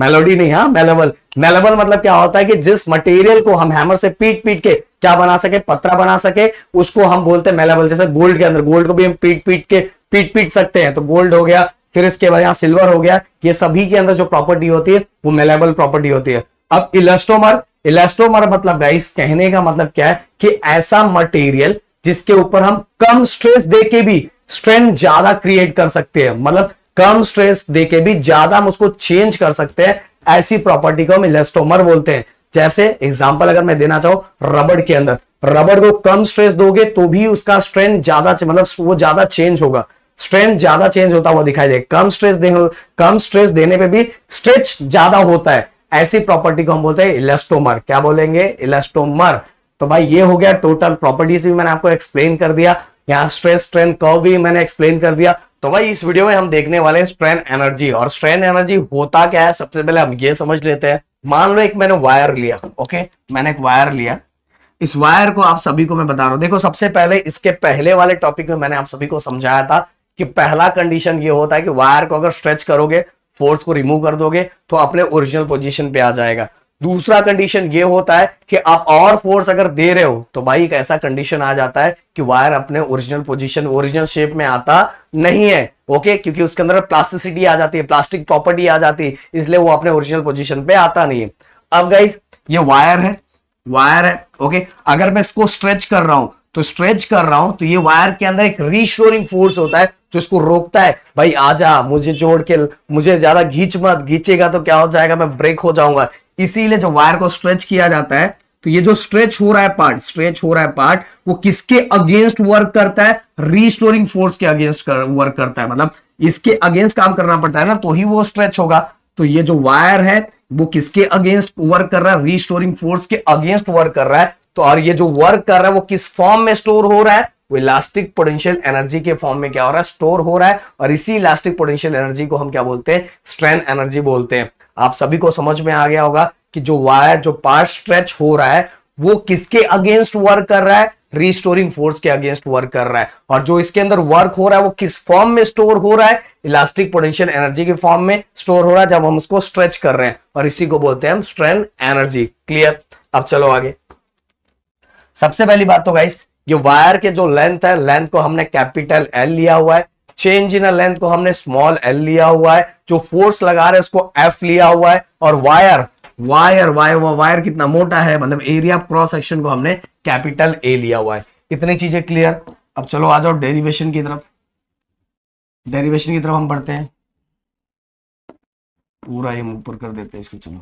मेलोडी नहीं हाँ मेलेबल मेलेबल मतलब क्या होता है कि जिस मटेरियल को हम हैमर से पीट पीट के क्या बना सके पत्रा बना सके उसको हम बोलते हैं मेलाबल जैसे गोल्ड के अंदर गोल्ड को भी हम पीट पीट के पीट पीट सकते हैं तो गोल्ड हो गया फिर इसके बाद यहाँ सिल्वर हो गया ये सभी के अंदर जो प्रॉपर्टी होती है वो मेलेबल प्रॉपर्टी होती है अब इलेस्टोमर इलेस्टोमर मतलब गाइस कहने का मतलब क्या है कि ऐसा मटेरियल जिसके ऊपर हम कम स्ट्रेस दे के भी स्ट्रेंथ ज्यादा क्रिएट कर सकते हैं मतलब कम स्ट्रेस दे के भी ज्यादा हम उसको चेंज कर सकते हैं ऐसी प्रॉपर्टी को हम इलेस्टोमर बोलते हैं जैसे एग्जाम्पल अगर मैं देना चाहूं रबड़ के अंदर रबड़ को कम स्ट्रेस दोगे तो भी उसका स्ट्रेंथ ज्यादा मतलब वो ज्यादा चेंज होगा स्ट्रेंथ ज्यादा चेंज होता हुआ दिखाई दे कम स्ट्रेस दे कम स्ट्रेस देने पे भी स्ट्रेच ज्यादा होता है ऐसी प्रॉपर्टी को हम बोलते हैं इलेस्टोमर क्या बोलेंगे इलेस्टोमर तो भाई ये हो गया टोटल प्रॉपर्टीज भी मैंने आपको एक्सप्लेन कर दिया यहाँ स्ट्रेस स्ट्रेन कॉ भी मैंने एक्सप्लेन कर दिया तो भाई इस वीडियो में हम देखने वाले हैं स्ट्रेन एनर्जी और स्ट्रेन एनर्जी होता क्या है सबसे पहले हम ये समझ लेते हैं मान लो एक मैंने वायर लिया ओके मैंने एक वायर लिया इस वायर को आप सभी को मैं बता रहा हूं देखो सबसे पहले इसके पहले वाले टॉपिक में मैंने आप सभी को समझाया था कि पहला कंडीशन ये होता है कि वायर को अगर स्ट्रेच करोगे फोर्स को रिमूव कर दोगे तो अपने ओरिजिनल पोजिशन पे आ जाएगा दूसरा कंडीशन ये होता है कि आप और फोर्स अगर दे रहे हो तो भाई एक ऐसा कंडीशन आ जाता है कि वायर अपने ओरिजिनल पोजीशन ओरिजिनल शेप में आता नहीं है ओके क्योंकि उसके अंदर प्लास्टिसिटी आ जाती है प्लास्टिक प्रॉपर्टी आ जाती है इसलिए वो अपने ओरिजिनल पोजिशन पे आता नहीं है अब गाइज ये वायर है वायर है ओके अगर मैं इसको स्ट्रेच कर रहा हूं तो स्ट्रेच कर रहा हूं तो ये वायर के अंदर एक रीश्योरिंग फोर्स होता है जो इसको रोकता है भाई आजा मुझे जोड़ के मुझे ज्यादा घींच मत घींचेगा तो क्या हो जाएगा मैं ब्रेक हो जाऊंगा इसीलिए जो वायर को स्ट्रेच किया जाता है तो ये जो स्ट्रेच हो रहा है पार्ट स्ट्रेच हो रहा है पार्ट वो किसके अगेंस्ट वर्क करता है रीस्टोरिंग फोर्स के अगेंस्ट कर, वर्क करता है मतलब इसके अगेंस्ट काम करना पड़ता है ना तो ही वो स्ट्रेच होगा तो ये जो वायर है वो किसके अगेंस्ट वर्क कर रहा है रीस्टोरिंग फोर्स के अगेंस्ट वर्क कर रहा है तो और ये जो वर्क कर रहा है वो किस फॉर्म में स्टोर हो रहा है वो इलास्टिक पोटेंशियल एनर्जी के फॉर्म में क्या हो रहा है स्टोर हो रहा है और इसी इलास्टिक पोटेंशियल एनर्जी को हम क्या बोलते हैं स्ट्रेन एनर्जी बोलते हैं आप सभी को समझ में आ गया होगा कि जो वायर जो पार्ट स्ट्रेच हो रहा है वो किसके अगेंस्ट वर्क कर रहा है रिस्टोरिंग फोर्स के अगेंस्ट वर्क कर रहा है और जो इसके अंदर वर्क हो रहा है वो किस फॉर्म में स्टोर हो रहा है इलास्टिक पोटेंशियल एनर्जी के फॉर्म में स्टोर हो रहा है जब हम उसको स्ट्रेच कर रहे हैं और इसी को बोलते हैं हम स्ट्रेन एनर्जी क्लियर अब चलो आगे सबसे पहली बात तो गाइस ये वायर के जो लेंथ है लेंथ को हमने कैपिटल एल लिया हुआ है चेंज इन लेंथ को हमने स्मॉल एल लिया हुआ है जो फोर्स लगा रहे उसको एफ लिया हुआ है और वायर वायर वायर वायर कितना मोटा है मतलब एरिया क्रॉस सेक्शन को हमने कैपिटल ए लिया हुआ है इतनी चीजें क्लियर अब चलो आ जाओ डेरिवेशन की तरफ डेरिवेशन की तरफ हम बढ़ते हैं पूरा ये ऊपर कर देते हैं इसको चलो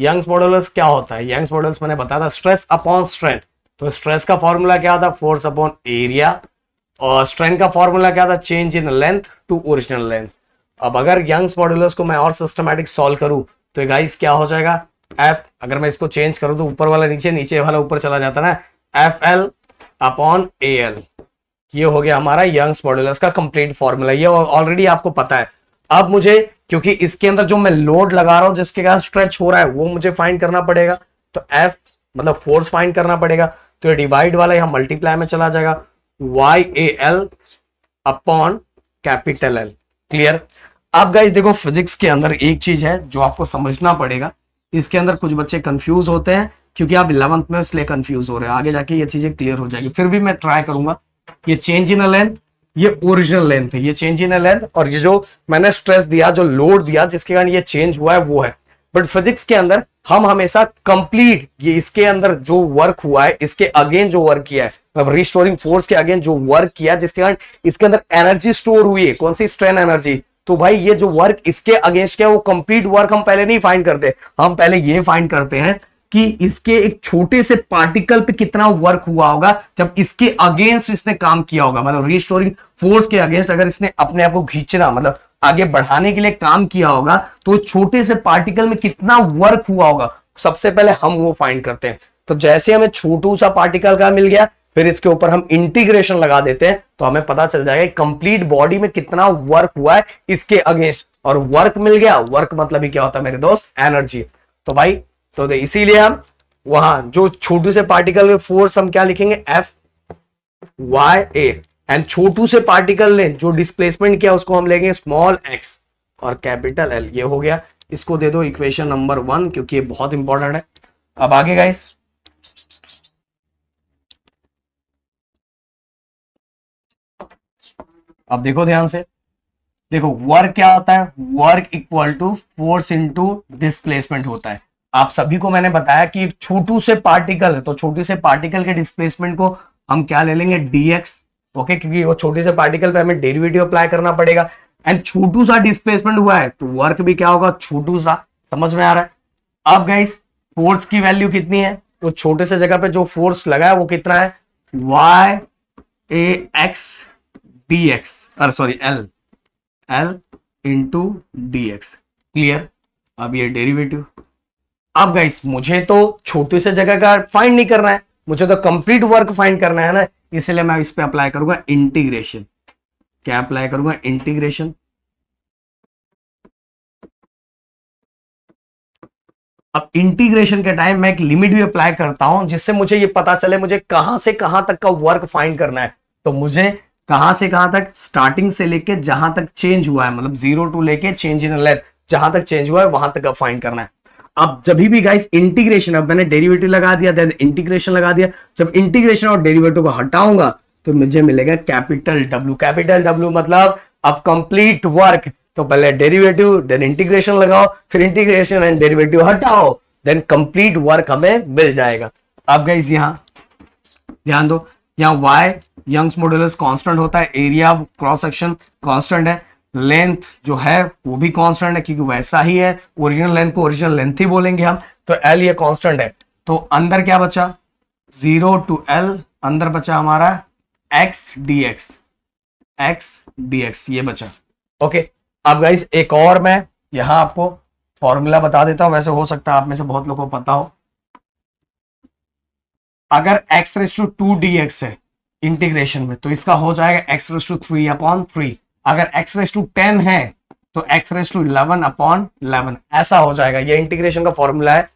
यंग्स मॉडल्स क्या होता है यंग्स मॉडल्स मैंने बताया था स्ट्रेस अपॉन स्ट्रेंथ तो स्ट्रेस का फॉर्मूला क्या था फोर्स अपॉन एरिया और स्ट्रेंथ का फॉर्मूला क्या था change in length to original length अब अगर यंग्स मॉडुलस को मैं और सिस्टमेटिक सॉल्व करूं तो गाइस क्या हो जाएगा एफ अगर मैं इसको चेंज करूं तो ऊपर वाला नीचे नीचे वाला ऊपर चला जाता ना F L upon A L ये हो गया हमारा यंग्स मॉडुलस का कंप्लीट फॉर्मूला ये ऑलरेडी आपको पता है अब मुझे क्योंकि इसके अंदर जो मैं लोड लगा रहा हूं जिसके कारण स्ट्रेच हो रहा है वो मुझे फाइंड करना पड़ेगा तो एफ मतलब फोर्स फाइंड करना पड़ेगा तो ये डिवाइड वाला यहां मल्टीप्लाई में चला जाएगा Y A L upon capital L clear अब गाइज देखो फिजिक्स के अंदर एक चीज है जो आपको समझना पड़ेगा इसके अंदर कुछ बच्चे कंफ्यूज होते हैं क्योंकि आप इलेवंथ में इसलिए कंफ्यूज हो रहे हैं आगे जाके ये चीजें क्लियर हो जाएगी फिर भी मैं ट्राई करूंगा ये चेंज इन लेंथ ये ओरिजिनल लेंथ है ये चेंज इन लेंथ और ये जो मैंने स्ट्रेस दिया जो लोड दिया जिसके कारण ये चेंज हुआ है वो है बट फिजिक्स के अंदर हम हमेशा कंप्लीट ये इसके अंदर जो वर्क हुआ है इसके अगेन जो वर्क किया है रिस्टोरिंग फोर्स के अगेन जो वर्क किया जिसके कारण इसके अंदर एनर्जी स्टोर हुई है कौन सी स्ट्रेन एनर्जी तो भाई ये जो वर्क इसके अगेंस्ट क्या है वो कंप्लीट वर्क हम पहले नहीं फाइंड करते हम पहले ये फाइंड करते हैं कि इसके एक छोटे से पार्टिकल पे कितना वर्क हुआ होगा जब इसके अगेंस्ट इसने काम किया होगा मतलब रिस्टोरिंग फोर्स के अगेंस्ट अगर इसने अपने आप को खींचना मतलब आगे बढ़ाने के लिए काम किया होगा तो छोटे से पार्टिकल में कितना वर्क हुआ होगा सबसे पहले हम वो फाइंड करते हैं तो जैसे हमें छोटू सा पार्टिकल का मिल गया फिर इसके ऊपर हम इंटीग्रेशन लगा देते हैं तो हमें पता चल जाएगा कंप्लीट बॉडी में कितना वर्क हुआ है इसके अगेंस्ट और वर्क मिल गया वर्क मतलब ही क्या होता है मेरे दोस्त एनर्जी तो भाई तो इसीलिए हम वहां जो छोटू से पार्टिकल के फोर्स हम क्या लिखेंगे एफ वाई ए एंड छोटू से पार्टिकल ने जो डिस्प्लेसमेंट किया उसको हम लेंगे स्मॉल एक्स और कैपिटल एल ये हो गया इसको दे दो इक्वेशन नंबर वन क्योंकि ये बहुत इंपॉर्टेंट है अब आगे गाइस अब देखो ध्यान से देखो वर्क क्या होता है work equal to force into displacement होता है आप सभी को मैंने बताया कि एक छोटू से पार्टिकल है तो छोटी से पार्टिकल के डिस्प्लेसमेंट को हम क्या ले लेंगे डीएक्स ओके क्योंकि वो छोटी से पार्टिकल पे हमें डेरिवेटिव अप्लाई करना पड़ेगा एंड छोटू सा डिस्प्लेसमेंट हुआ है तो वर्क भी क्या होगा छोटू सा समझ में आ रहा है अब गाइस फोर्स की वैल्यू कितनी है तो छोटे से जगह पे जो फोर्स लगा है वो कितना है Y A X D X sorry L L into D X clear अब ये डेरिवेटिव अब गाइस मुझे तो छोटी से जगह का फाइंड नहीं करना है मुझे तो कंप्लीट वर्क फाइंड करना है ना इसलिए मैं इस पर अप्लाई करूंगा इंटीग्रेशन क्या अप्लाई करूंगा इंटीग्रेशन अब इंटीग्रेशन के टाइम मैं एक लिमिट भी अप्लाई करता हूं जिससे मुझे ये पता चले मुझे कहां से कहां तक का वर्क फाइंड करना है तो मुझे कहां से कहां तक स्टार्टिंग से लेके जहां तक चेंज हुआ है मतलब जीरो टू लेके चेंज इन लेथ जहां तक चेंज हुआ है वहां तक का फाइंड करना है अब जब भी गाइस इंटीग्रेशन अब मैंने डेरिवेटिव लगा दिया देन इंटीग्रेशन लगा दिया जब इंटीग्रेशन और डेरिवेटिव को हटाऊंगा तो मुझे मिलेगा कैपिटल डब्ल्यू कैपिटल डब्ल्यू मतलब अब कंप्लीट वर्क तो पहले डेरिवेटिव देन इंटीग्रेशन लगाओ फिर इंटीग्रेशन एंड डेरिवेटिव हटाओ देन कंप्लीट वर्क हमें मिल जाएगा अब गाइस यहां ध्यान दो यहां वाई यंग्स मॉडुलस कांस्टेंट होता है एरिया क्रॉस सेक्शन कांस्टेंट है लेंथ जो है वो भी कांस्टेंट है क्योंकि वैसा ही है ओरिजिनल लेंथ को ओरिजिनल लेंथ ही बोलेंगे हम तो एल ये कांस्टेंट है तो अंदर क्या बचा जीरो टू एल अंदर बचा हमारा X D X X D X ये बचा ओके अब गाइस एक और मैं यहां आपको फॉर्मूला बता देता हूं वैसे हो सकता है आप में से बहुत लोगों को पता हो अगर X raise to two D X है इंटीग्रेशन में तो इसका हो जाएगा X raise to three upon three अगर एक्स रेस टू टेन है तो X raise to eleven upon eleven ऐसा हो जाएगा ये इंटीग्रेशन का फॉर्मूला है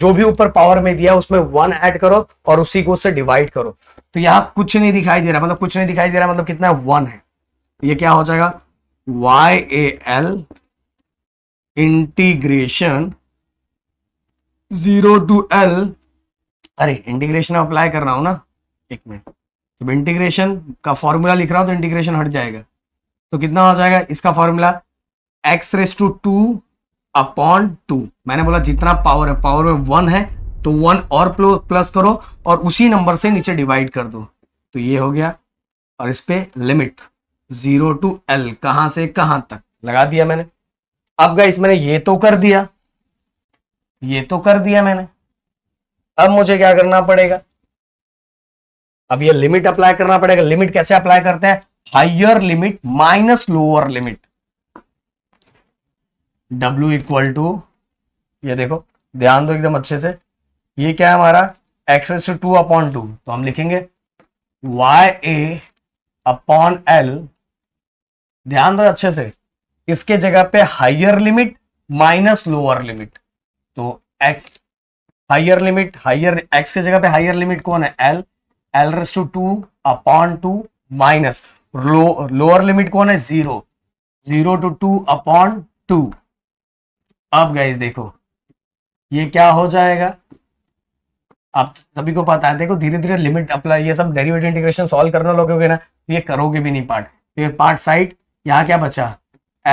जो भी ऊपर पावर में दिया उसमें वन ऐड करो और उसी को उससे डिवाइड करो तो यहां कुछ नहीं दिखाई दे रहा मतलब कुछ नहीं दिखाई दे रहा मतलब कितना वन है ये क्या हो जाएगा Y A L integration zero to L अरे इंटीग्रेशन अप्लाई कर रहा हूं ना एक मिनट जब इंटीग्रेशन का फॉर्मूला लिख रहा हूं तो इंटीग्रेशन हट जाएगा तो कितना हो जाएगा इसका formula X raise to two upon two मैंने बोला जितना पावर है पावर में वन है तो वन और प्लस करो और उसी नंबर से नीचे डिवाइड कर दो तो ये हो गया और इस पे लिमिट जीरो टू एल कहां से कहां तक लगा दिया मैंने अब गाइस मैंने ये तो कर दिया ये तो कर दिया मैंने अब मुझे क्या करना पड़ेगा अब ये लिमिट अप्लाई करना पड़ेगा लिमिट कैसे अप्लाई करते हैं higher limit minus lower limit W equal to ये देखो ध्यान दो एकदम अच्छे से ये क्या है हमारा X raise to two upon two तो हम लिखेंगे वाई ए अपॉन एल ध्यान दो अच्छे से इसके जगह पे higher limit minus lower limit तो X higher limit higher X के जगह पे हाइयर लिमिट कौन है L L raise to two upon two minus lower limit कौन है zero zero to two upon two अब गाइज देखो ये क्या हो जाएगा आप सभी को पता है देखो धीरे धीरे लिमिट अप्लाई ये सब डेरिवेटिव इंटीग्रेशन सॉल्व करना लोगे ना तो ये करोगे भी नहीं पार्ट तो ये पार्ट साइड यहाँ क्या बचा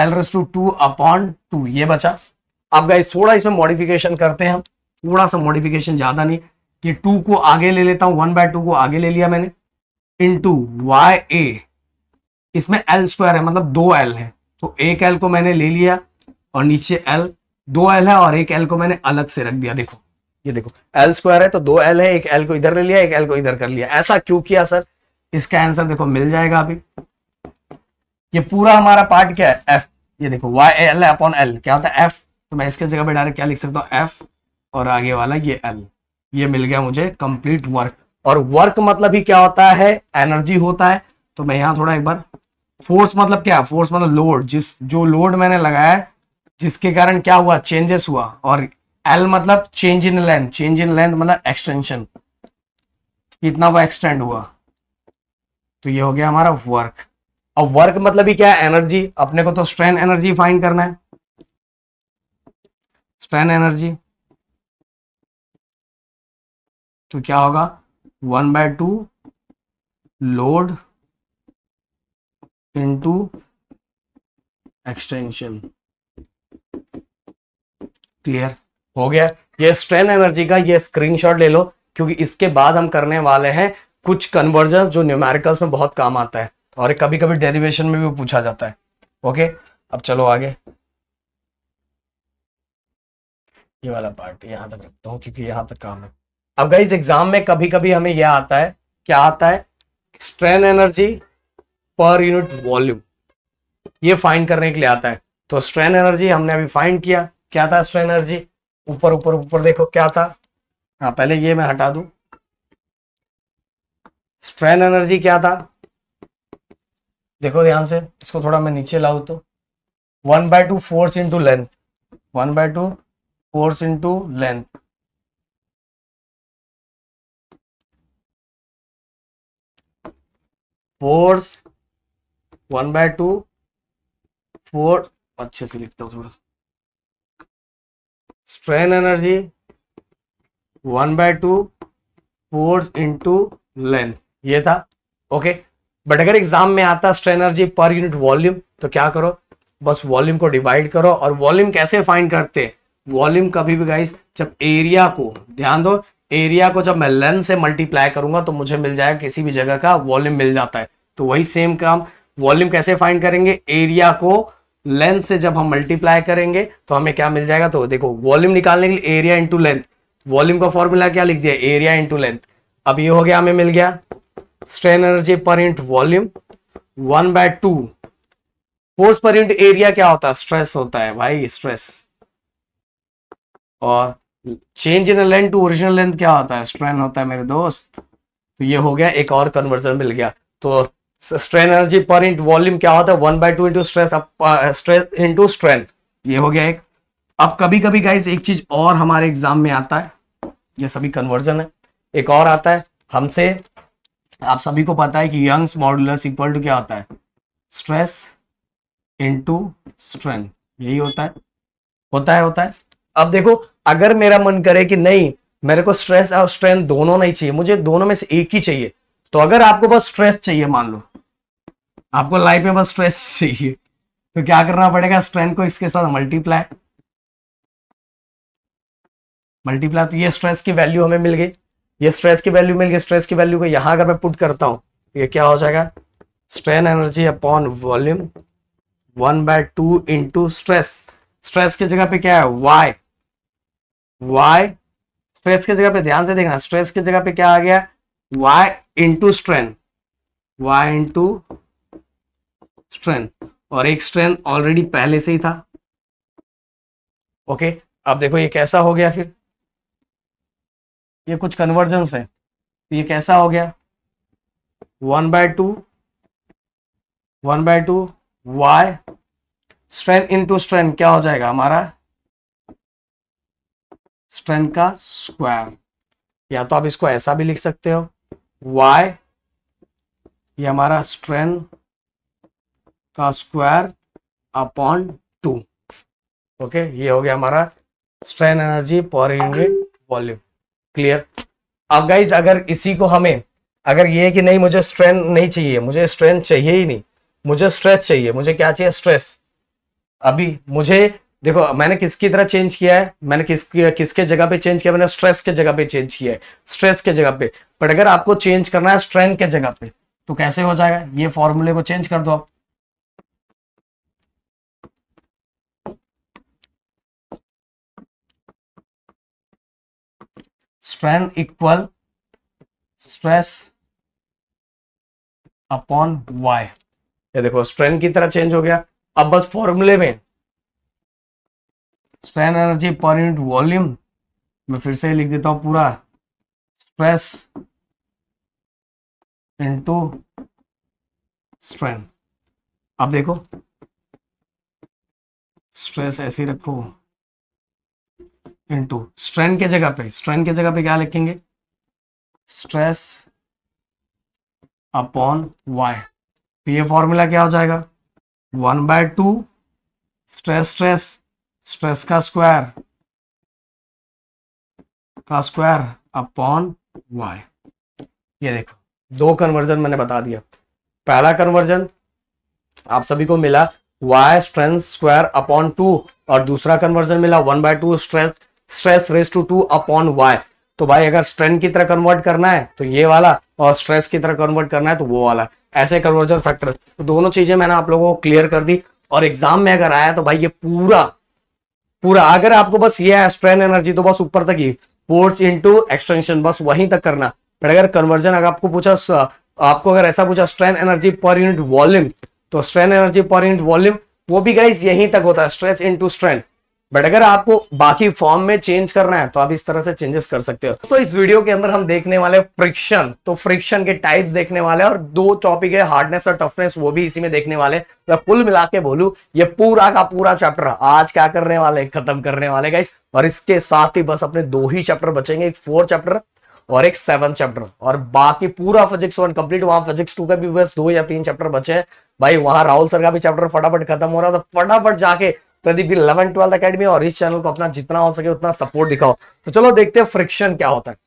एल रस टू टू अपॉन टू ये बचा अब गाइज थोड़ा इसमें मॉडिफिकेशन करते हैं हम थोड़ा सा मॉडिफिकेशन ज्यादा नहीं कि टू को आगे ले लेता हूं वन बाय टू को आगे ले लिया मैंने इन टू वाई ए इसमें एल स्क्वायर है मतलब दो एल है तो एक एल को मैंने ले लिया और नीचे एल दो एल है और एक एल को मैंने अलग से रख दिया देखो ये देखो एल स्क्वायर है तो दो एल है एक एल को इधर ले लिया एक एल को इधर कर लिया ऐसा क्यों किया सर इसका आंसर देखो मिल जाएगा अभी ये पूरा हमारा पार्ट क्या है एफ ये देखो वाई एल अपॉन एल क्या होता है एफ तो मैं इसके जगह पे डायरेक्ट क्या लिख सकता हूँ एफ और आगे वाला ये एल ये मिल गया मुझे कंप्लीट वर्क और वर्क मतलब ही क्या होता है एनर्जी होता है तो मैं यहां थोड़ा एक बार फोर्स मतलब क्या फोर्स मतलब लोड जिस जो लोड मैंने लगाया जिसके कारण क्या हुआ चेंजेस हुआ और एल मतलब change in length change in length मतलब एक्सटेंशन कितना वो एक्सटेंड हुआ तो ये हो गया हमारा वर्क अब वर्क मतलब ही क्या है एनर्जी अपने को तो स्ट्रेन एनर्जी फाइंड करना है स्ट्रेन एनर्जी तो क्या होगा one by two load into extension clear हो गया ये स्ट्रेन एनर्जी का ये स्क्रीनशॉट ले लो क्योंकि इसके बाद हम करने वाले हैं कुछ कन्वर्जन जो न्यूमेरिकल्स में बहुत काम आता है और कभी कभी डेरिवेशन में भी पूछा जाता है ओके अब चलो आगे ये वाला पार्ट यहां तक रखता हूं क्योंकि यहां तक काम है अब गाइज एग्जाम में कभी कभी हमें यह आता है क्या आता है strain energy per unit volume ये फाइंड करने के लिए आता है तो स्ट्रेन एनर्जी हमने अभी फाइंड किया क्या था स्ट्रेन एनर्जी ऊपर ऊपर ऊपर देखो क्या था हाँ पहले ये मैं हटा दू स्ट्रेन एनर्जी क्या था देखो ध्यान से इसको थोड़ा मैं नीचे लाऊ तो one by two force into length one by two force into length force one by two four अच्छे से लिखता हूँ थोड़ा strain energy one by two force into length ये था ओके बट अगर एग्जाम में आता strain energy per unit volume तो क्या करो बस वॉल्यूम को डिवाइड करो और वॉल्यूम कैसे फाइंड करते वॉल्यूम कभी भी गाइस जब एरिया को ध्यान दो एरिया को जब मैं लेंथ से मल्टीप्लाई करूंगा तो मुझे मिल जाएगा किसी भी जगह का वॉल्यूम मिल जाता है तो वही सेम काम वॉल्यूम कैसे फाइंड करेंगे एरिया को लेंथ से जब हम मल्टीप्लाई करेंगे तो हमें क्या मिल जाएगा तो देखो वॉल्यूम निकालने के लिए एरिया इंटू लेंथ वॉल्यूम का फॉर्मूला क्या लिख दिया एरिया इंटू लेंथ अब ये हो गया हमें मिल गया strain energy per unit volume one by two force per unit area क्या होता है स्ट्रेस होता है भाई स्ट्रेस और change in length to original length क्या होता है स्ट्रेन होता है मेरे दोस्त तो ये हो गया एक और कन्वर्जन मिल गया तो strain energy per unit volume क्या होता है one by two into stress stress into strength ये हो गया एक अब कभी कभी गाइस एक चीज और हमारे एग्जाम में आता है ये सभी कन्वर्जन है एक और आता है हमसे आप सभी को पता है कि यंग्स मॉडुलस इक्वल टू क्या होता है स्ट्रेस इंटू स्ट्रेंथ यही होता है होता है होता है अब देखो अगर मेरा मन करे कि नहीं मेरे को स्ट्रेस और स्ट्रेंथ दोनों नहीं चाहिए मुझे दोनों में से एक ही चाहिए तो अगर आपको बस स्ट्रेस चाहिए मान लो आपको लाइफ में बस स्ट्रेस चाहिए तो क्या करना पड़ेगा स्ट्रेंथ को इसके साथ मल्टीप्लाई मल्टीप्लाई तो ये स्ट्रेस की वैल्यू हमें मिल गई ये स्ट्रेस की वैल्यू मिल गई स्ट्रेस की वैल्यू को यहां अगर मैं पुट करता हूं तो ये क्या हो जाएगा strain energy upon volume one by two into stress stress की जगह पे क्या है वाई वाई स्ट्रेस की जगह पे ध्यान से देखना स्ट्रेस की जगह पे क्या आ गया Y into strain Y into strain और एक स्ट्रेन ऑलरेडी पहले से ही था ओके okay, अब देखो ये कैसा हो गया फिर ये कुछ कन्वर्जेंस है तो ये कैसा हो गया one by two one by two Y strain into strain क्या हो जाएगा हमारा स्ट्रेन का स्क्वायर या तो आप इसको ऐसा भी लिख सकते हो वाई ये हमारा स्ट्रेन का स्क्वायर अपॉन टू ओके ये हो गया हमारा strain energy per unit volume clear अब गाइज अगर इसी को हमें अगर ये कि नहीं मुझे स्ट्रेन नहीं चाहिए मुझे स्ट्रेन चाहिए ही नहीं मुझे स्ट्रेस चाहिए मुझे क्या चाहिए स्ट्रेस अभी मुझे देखो मैंने किसकी तरह चेंज किया है मैंने किस किसके जगह पे चेंज किया मैंने स्ट्रेस के जगह पे चेंज किया है स्ट्रेस के जगह पे बट अगर आपको चेंज करना है स्ट्रेन के जगह पे तो कैसे हो जाएगा ये फॉर्मूले को चेंज कर दो आप strain equal stress upon Y ये देखो स्ट्रेन की तरह चेंज हो गया अब बस फॉर्मूले में strain energy per unit volume मैं फिर से लिख देता हूं पूरा स्ट्रेस इंटू स्ट्रेन अब देखो स्ट्रेस ऐसे रखो इंटू स्ट्रेन के जगह पे स्ट्रेन के जगह पे क्या लिखेंगे स्ट्रेस अपॉन वाई तो ये फॉर्मूला क्या हो जाएगा one by two stress stress stress का स्क्वायर का स्क्वायर अपॉन वाई ये देखो दो कन्वर्जन मैंने बता दिया पहला कन्वर्जन आप सभी को मिला y strength square upon two और दूसरा कन्वर्जन मिला one by two stress stress race to two upon Y तो भाई अगर स्ट्रेंथ की तरह कन्वर्ट करना है तो ये वाला और स्ट्रेस की तरह कन्वर्ट करना है तो वो वाला ऐसे कन्वर्जन फैक्टर तो दोनों चीजें मैंने आप लोगों को क्लियर कर दी और एग्जाम में अगर आया तो भाई ये पूरा पूरा अगर आपको बस ये है स्ट्रेन एनर्जी तो बस ऊपर तक ही फोर्स इंटू एक्सटेंशन बस वहीं तक करना बट अगर कन्वर्जन अगर आपको पूछा आपको अगर ऐसा पूछा strain energy per unit volume तो strain energy per unit volume वो भी गाइज यहीं तक होता है स्ट्रेस इंटू स्ट्रेंथ बट अगर आपको बाकी फॉर्म में चेंज करना है तो आप इस तरह से चेंजेस कर सकते हो दोस्तों इस वीडियो के अंदर हम देखने वाले फ्रिक्शन तो फ्रिक्शन के टाइप्स देखने वाले और दो टॉपिक है हार्डनेस और टफनेस वो भी इसी में देखने वाले मैं तो कुल मिला के बोलू ये पूरा का पूरा चैप्टर आज क्या करने वाले खत्म करने वाले गाइस और इसके साथ ही बस अपने दो ही चैप्टर बचेंगे एक फोर चैप्टर और एक सेवन चैप्टर और बाकी पूरा फिजिक्स वन कंप्लीट वहां फिजिक्स टू का भी बस दो या तीन चैप्टर बचे हैं भाई वहां राहुल सर का भी चैप्टर फटाफट खत्म हो रहा था तो फटाफट जाके प्रदीप इलेवन ट्वेल्थ अकेडमी और इस चैनल को अपना जितना हो सके उतना सपोर्ट दिखाओ तो चलो देखते हैं फ्रिक्शन क्या होता है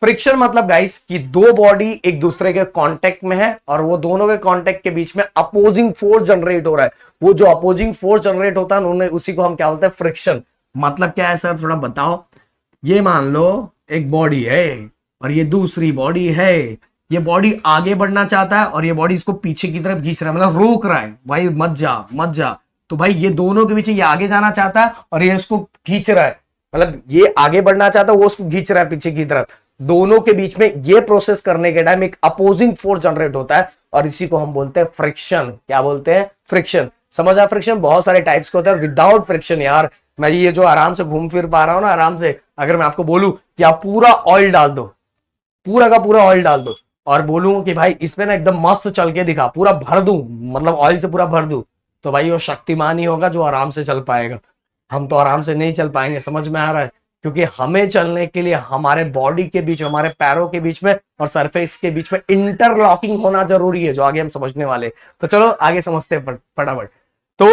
फ्रिक्शन मतलब गाइस कि दो बॉडी एक दूसरे के कांटेक्ट में है और वो दोनों के कांटेक्ट के बीच में अपोजिंग फोर्स जनरेट हो रहा है वो जो अपोजिंग फोर्स जनरेट होता है उन्होंने उसी को हम क्या बोलते हैं फ्रिक्शन मतलब क्या है सर थोड़ा बताओ ये मान लो एक बॉडी है और ये दूसरी बॉडी है ये बॉडी आगे बढ़ना चाहता है और ये बॉडी इसको पीछे की तरफ खींच रहा है मतलब रोक रहा है भाई मत जा मत जा तो भाई ये दोनों के बीच ये आगे जाना चाहता है और ये उसको खींच रहा है मतलब ये आगे बढ़ना चाहता है वो उसको खींच रहा है पीछे की तरफ दोनों के बीच में ये प्रोसेस करने के टाइम एक अपोजिंग फोर्स जनरेट होता है और इसी को हम बोलते हैं फ्रिक्शन क्या बोलते हैं फ्रिक्शन समझ आ फ्रिक्शन बहुत सारे टाइप्स के होते हैं विदाउट फ्रिक्शन यार मैं ये जो आराम से घूम फिर पा रहा हूं ना आराम से अगर मैं आपको बोलूं कि आप पूरा ऑयल डाल दो पूरा का पूरा ऑयल डाल दो और बोलूं कि भाई इसमें ना एकदम मस्त चल के दिखा पूरा भर दू मतलब ऑयल से पूरा भर दू तो भाई वो शक्तिमान ही होगा जो आराम से चल पाएगा हम तो आराम से नहीं चल पाएंगे समझ में आ रहा है क्योंकि हमें चलने के लिए हमारे बॉडी के बीच हमारे पैरों के बीच में और सरफेस के बीच में इंटरलॉकिंग होना जरूरी है जो आगे हम समझने वाले तो चलो आगे समझते हैं फटाफट तो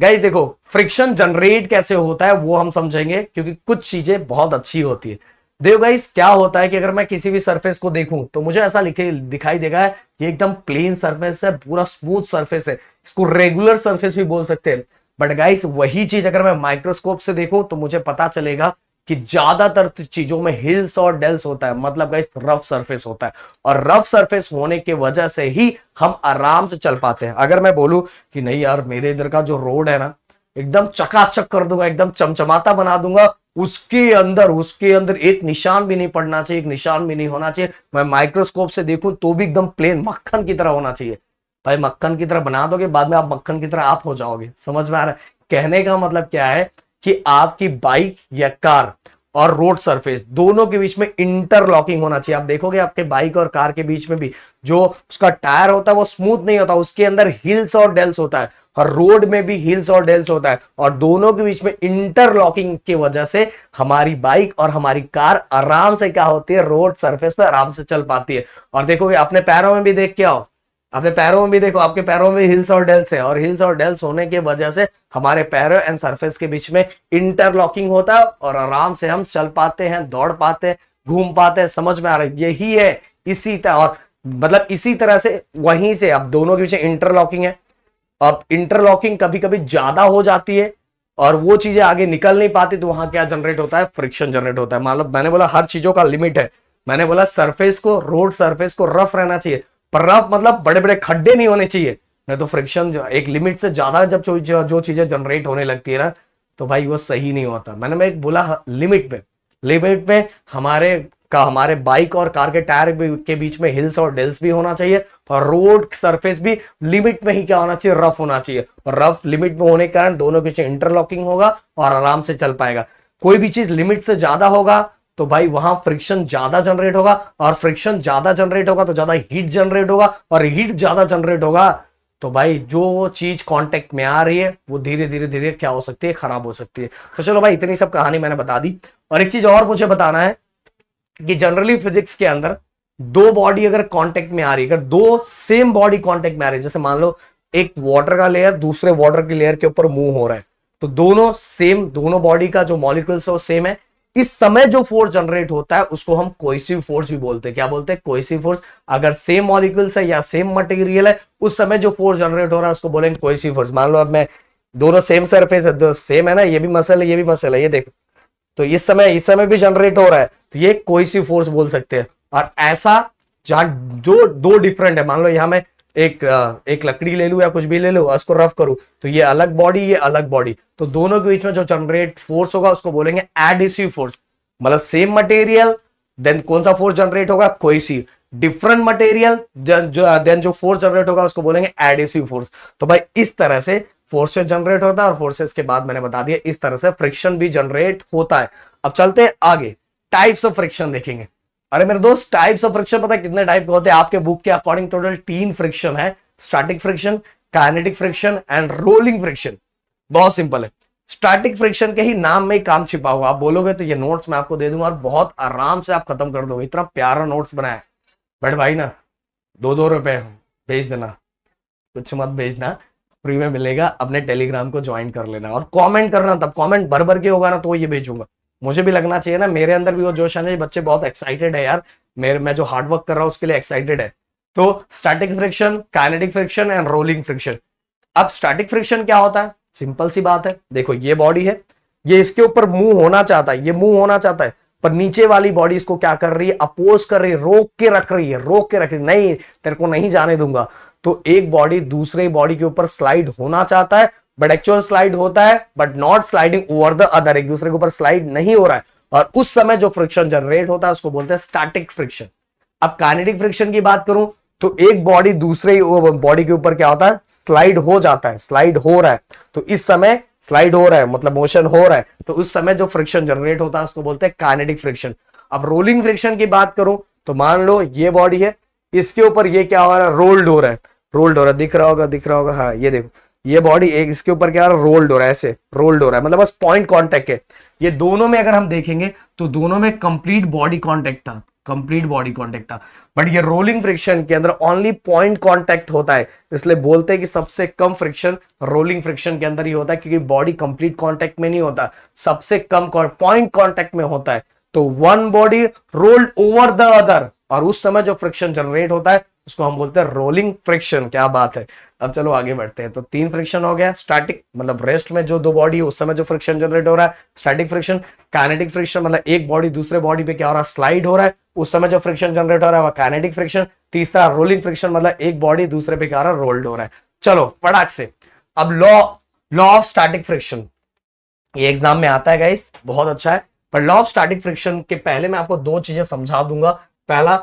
गई देखो फ्रिक्शन जनरेट कैसे होता है वो हम समझेंगे क्योंकि कुछ चीजें बहुत अच्छी होती है देव गाइस क्या होता है कि अगर मैं किसी भी सरफेस को देखूं तो मुझे ऐसा लिखे दिखाई देगा है ये एकदम प्लेन सरफेस है पूरा स्मूथ सरफेस है इसको रेगुलर सरफेस भी बोल सकते हैं बट गाइस वही चीज अगर मैं माइक्रोस्कोप से देखूं तो मुझे पता चलेगा कि ज्यादातर चीजों में हिल्स और डेल्स होता है मतलब गाइस रफ सरफेस होता है और रफ सरफेस होने की वजह से ही हम आराम से चल पाते हैं अगर मैं बोलू कि नहीं यार मेरे इधर का जो रोड है ना एकदम चकाचक कर दूंगा एकदम चमचमाता बना दूंगा उसके अंदर उसके अंदर एक निशान भी नहीं पड़ना चाहिए एक निशान भी नहीं होना चाहिए मैं माइक्रोस्कोप से देखूं तो भी एकदम प्लेन मक्खन की तरह होना चाहिए भाई मक्खन की तरह बना दोगे बाद में आप मक्खन की तरह आप हो जाओगे समझ में आ रहा है कहने का मतलब क्या है कि आपकी बाइक या कार और रोड सरफेस दोनों के बीच में इंटरलॉकिंग होना चाहिए आप देखोगे आपके बाइक और कार के बीच में भी जो उसका टायर होता है वो स्मूथ नहीं होता उसके अंदर हिल्स और डेल्स होता है और रोड में भी हिल्स और डेल्स होता है और दोनों के बीच में इंटरलॉकिंग की वजह से हमारी बाइक और हमारी कार आराम से क्या होती है रोड सरफेस पर आराम से चल पाती है और देखोगे अपने पैरों में भी देख के आओ अपने पैरों में भी देखो आपके पैरों में हिल्स और डेल्स है और हिल्स और डेल्स होने की वजह से हमारे पैरों एंड सरफेस के बीच में इंटरलॉकिंग होता है और आराम से हम चल पाते हैं दौड़ पाते हैं घूम पाते हैं समझ में आ रहा है यही है इसी तरह और मतलब इसी तरह से वहीं से अब दोनों के बीच इंटरलॉकिंग है अब इंटरलॉकिंग कभी कभी ज्यादा हो जाती है और वो चीजें आगे निकल नहीं पाती तो वहां क्या जनरेट होता है फ्रिक्शन जनरेट होता है मतलब मैंने बोला हर चीजों का लिमिट है मैंने बोला सरफेस को रोड सरफेस को रफ रहना चाहिए पर रफ मतलब बड़े बड़े खड्डे नहीं होने चाहिए नहीं तो फ्रिक्शन एक लिमिट से ज्यादा जब जो, जो चीजें जनरेट होने लगती है ना तो भाई वो सही नहीं होता मैंने मैं बोला लिमिट में लिमिट में हमारे का हमारे बाइक और कार के टायर के बीच में हिल्स और डिल्स भी होना चाहिए और रोड सरफेस भी लिमिट में ही क्या होना चाहिए रफ होना चाहिए और रफ लिमिट में होने के कारण दोनों के इंटरलॉकिंग होगा और आराम से चल पाएगा कोई भी चीज लिमिट से ज्यादा होगा तो भाई वहां फ्रिक्शन ज्यादा जनरेट होगा और फ्रिक्शन ज्यादा जनरेट होगा तो ज्यादा हीट जनरेट होगा और हीट ज्यादा जनरेट होगा तो भाई जो चीज कांटेक्ट में आ रही है वो धीरे धीरे धीरे क्या हो सकती है खराब हो सकती है तो चलो भाई इतनी सब कहानी मैंने बता दी और एक चीज और मुझे बताना है कि जनरली फिजिक्स के अंदर दो बॉडी अगर कांटेक्ट में आ रही है अगर दो सेम बॉडी कांटेक्ट में आ रही है जैसे मान लो एक वाटर का लेयर दूसरे वाटर के लेयर के ऊपर मूव हो रहा है तो दोनों सेम दोनों बॉडी का जो मॉलिक्यूल्स है वो सेम है इस समय जो फोर्स जनरेट होता है उसको हम कोइसिव फोर्स भी बोलते हैं क्या बोलते हैं कोइसिव फोर्स अगर सेम मॉलिक्यूल्स है या सेम मटेरियल है उस समय जो फोर्स जनरेट हो रहा है उसको बोलेंगे कोइसिव फोर्स मान लो अब मैं दोनों सेम सरफेस है सेम है ना ये भी मसल है ये भी मसल है ये देखो तो इस समय इस समय भी जनरेट हो रहा है तो ये कोई सी फोर्स बोल सकते हैं और ऐसा जहां दो दो डिफरेंट है मान लो यहां मैं एक एक लकड़ी ले लू या कुछ भी ले लू उसको रफ करूं तो ये अलग बॉडी ये अलग बॉडी तो दोनों के बीच में जो जनरेट फोर्स होगा उसको बोलेंगे एडिसिव फोर्स मतलब सेम मटेरियल देन कौन सा फोर्स जनरेट होगा कोई सी डिफरेंट मटेरियल देन जो फोर्स uh, जनरेट होगा उसको बोलेंगे एडिसिव फोर्स तो भाई इस तरह से फोर्सेस जनरेट होता है और फोर्सेस के बाद मैंने बता दिया इस तरह से फ्रिक्शन भी जनरेट होता है अब चलते हैं आगे टाइप्स ऑफ फ्रिक्शन देखेंगे अरे मेरे दोस्त टाइप्स ऑफ फ्रिक्शन पता है कितने टाइप के होते हैं आपके बुक के अकॉर्डिंग टोटल तीन फ्रिक्शन है static friction kinetic friction and rolling friction बहुत सिंपल है स्टैटिक फ्रिक्शन के ही नाम में ही काम छिपा हुआ आप बोलोगे तो ये नोट्स मैं आपको दे दूंगा और बहुत आराम से आप खत्म कर दोगे इतना प्यारा नोट्स बनाया बैठ भाई ना दो दो रुपए भेज देना कुछ मत भेजना फ्री में मिलेगा अपने टेलीग्राम को ज्वाइन कर लेना और कमेंट करना तब कमेंट भर भर के होगा ना तो ये भेजूंगा मुझे भी लगना चाहिए ना मेरे अंदर भी वो जोश आने बच्चे बहुत एक्साइटेड है यार मेरे मैं जो हार्डवर्क कर रहा हूँ उसके लिए एक्साइटेड है तो static friction kinetic friction and rolling friction अब स्टैटिक फ्रिक्शन क्या होता है सिंपल सी बात है देखो ये बॉडी है ये इसके ऊपर मूव होना चाहता है ये मूव होना चाहता है पर नीचे वाली बॉडी इसको क्या कर रही है अपोज कर रही है रोक के रख रही है रोक के रख रही है नहीं तेरे को नहीं जाने दूंगा तो एक बॉडी दूसरे बॉडी के ऊपर स्लाइड होना चाहता है बट एक्चुअल स्लाइड होता है but not sliding over the other एक दूसरे के ऊपर स्लाइड नहीं हो रहा है और उस समय जो फ्रिक्शन जनरेट होता है उसको बोलते हैं स्टैटिक फ्रिक्शन अब काइनेटिक फ्रिक्शन की बात करूं तो एक बॉडी दूसरे बॉडी के ऊपर क्या होता है स्लाइड हो जाता है स्लाइड हो रहा है तो इस समय स्लाइड हो रहा है मतलब मोशन हो रहा है तो उस समय जो फ्रिक्शन जनरेट होता है उसको बोलते हैं काइनेटिक फ्रिक्शन अब रोलिंग फ्रिक्शन की बात करूं तो मान लो ये बॉडी है इसके ऊपर ये क्या हो रहा है रोल्ड हो रहा है रोल्ड हो रहा है दिख रहा होगा दिख रहा होगा हाँ ये देखो ये बॉडी एक इसके ऊपर क्या रोल्ड हो रहा है ऐसे रोल्ड हो रहा है मतलब बस पॉइंट कांटेक्ट है ये दोनों में अगर हम देखेंगे तो दोनों में कंप्लीट बॉडी कांटेक्ट था कंप्लीट बॉडी कॉन्टेक्ट था बट ये रोलिंग फ्रिक्शन के अंदर ओनली पॉइंट कॉन्टेक्ट होता है इसलिए बोलते हैं कि सबसे कम फ्रिक्शन रोलिंग फ्रिक्शन के अंदर ही होता है क्योंकि बॉडी कंप्लीट कॉन्टेक्ट में नहीं होता सबसे कम पॉइंट कॉन्टेक्ट में होता है तो one body rolled over the other और उस समय जो फ्रिक्शन जनरेट होता है उसको हम बोलते हैं रोलिंग फ्रिक्शन क्या बात है अब चलो आगे बढ़ते हैं तो तीन फ्रिक्शन हो गया स्टैटिक मतलब रेस्ट में जो दो बॉडी उस समय जो फ्रिक्शन जनरेट हो रहा है स्टैटिक फ्रिक्शन काइनेटिक फ्रिक्शन मतलब एक बॉडी दूसरे बॉडी पे क्या हो रहा है स्लाइड हो रहा है उस समय जो फ्रिक्शन जनरेट हो रहा है वह कैनेटिक फ्रिक्शन तीसरा रोलिंग फ्रिक्शन मतलब एक बॉडी दूसरे पे क्या रोल्ड हो रहा है चलो पटाख से अब law law of static friction ये एग्जाम में आता है गाइस बहुत अच्छा है पर लॉ ऑफ स्टैटिक फ्रिक्शन के पहले मैं आपको दो चीजें समझा दूंगा पहला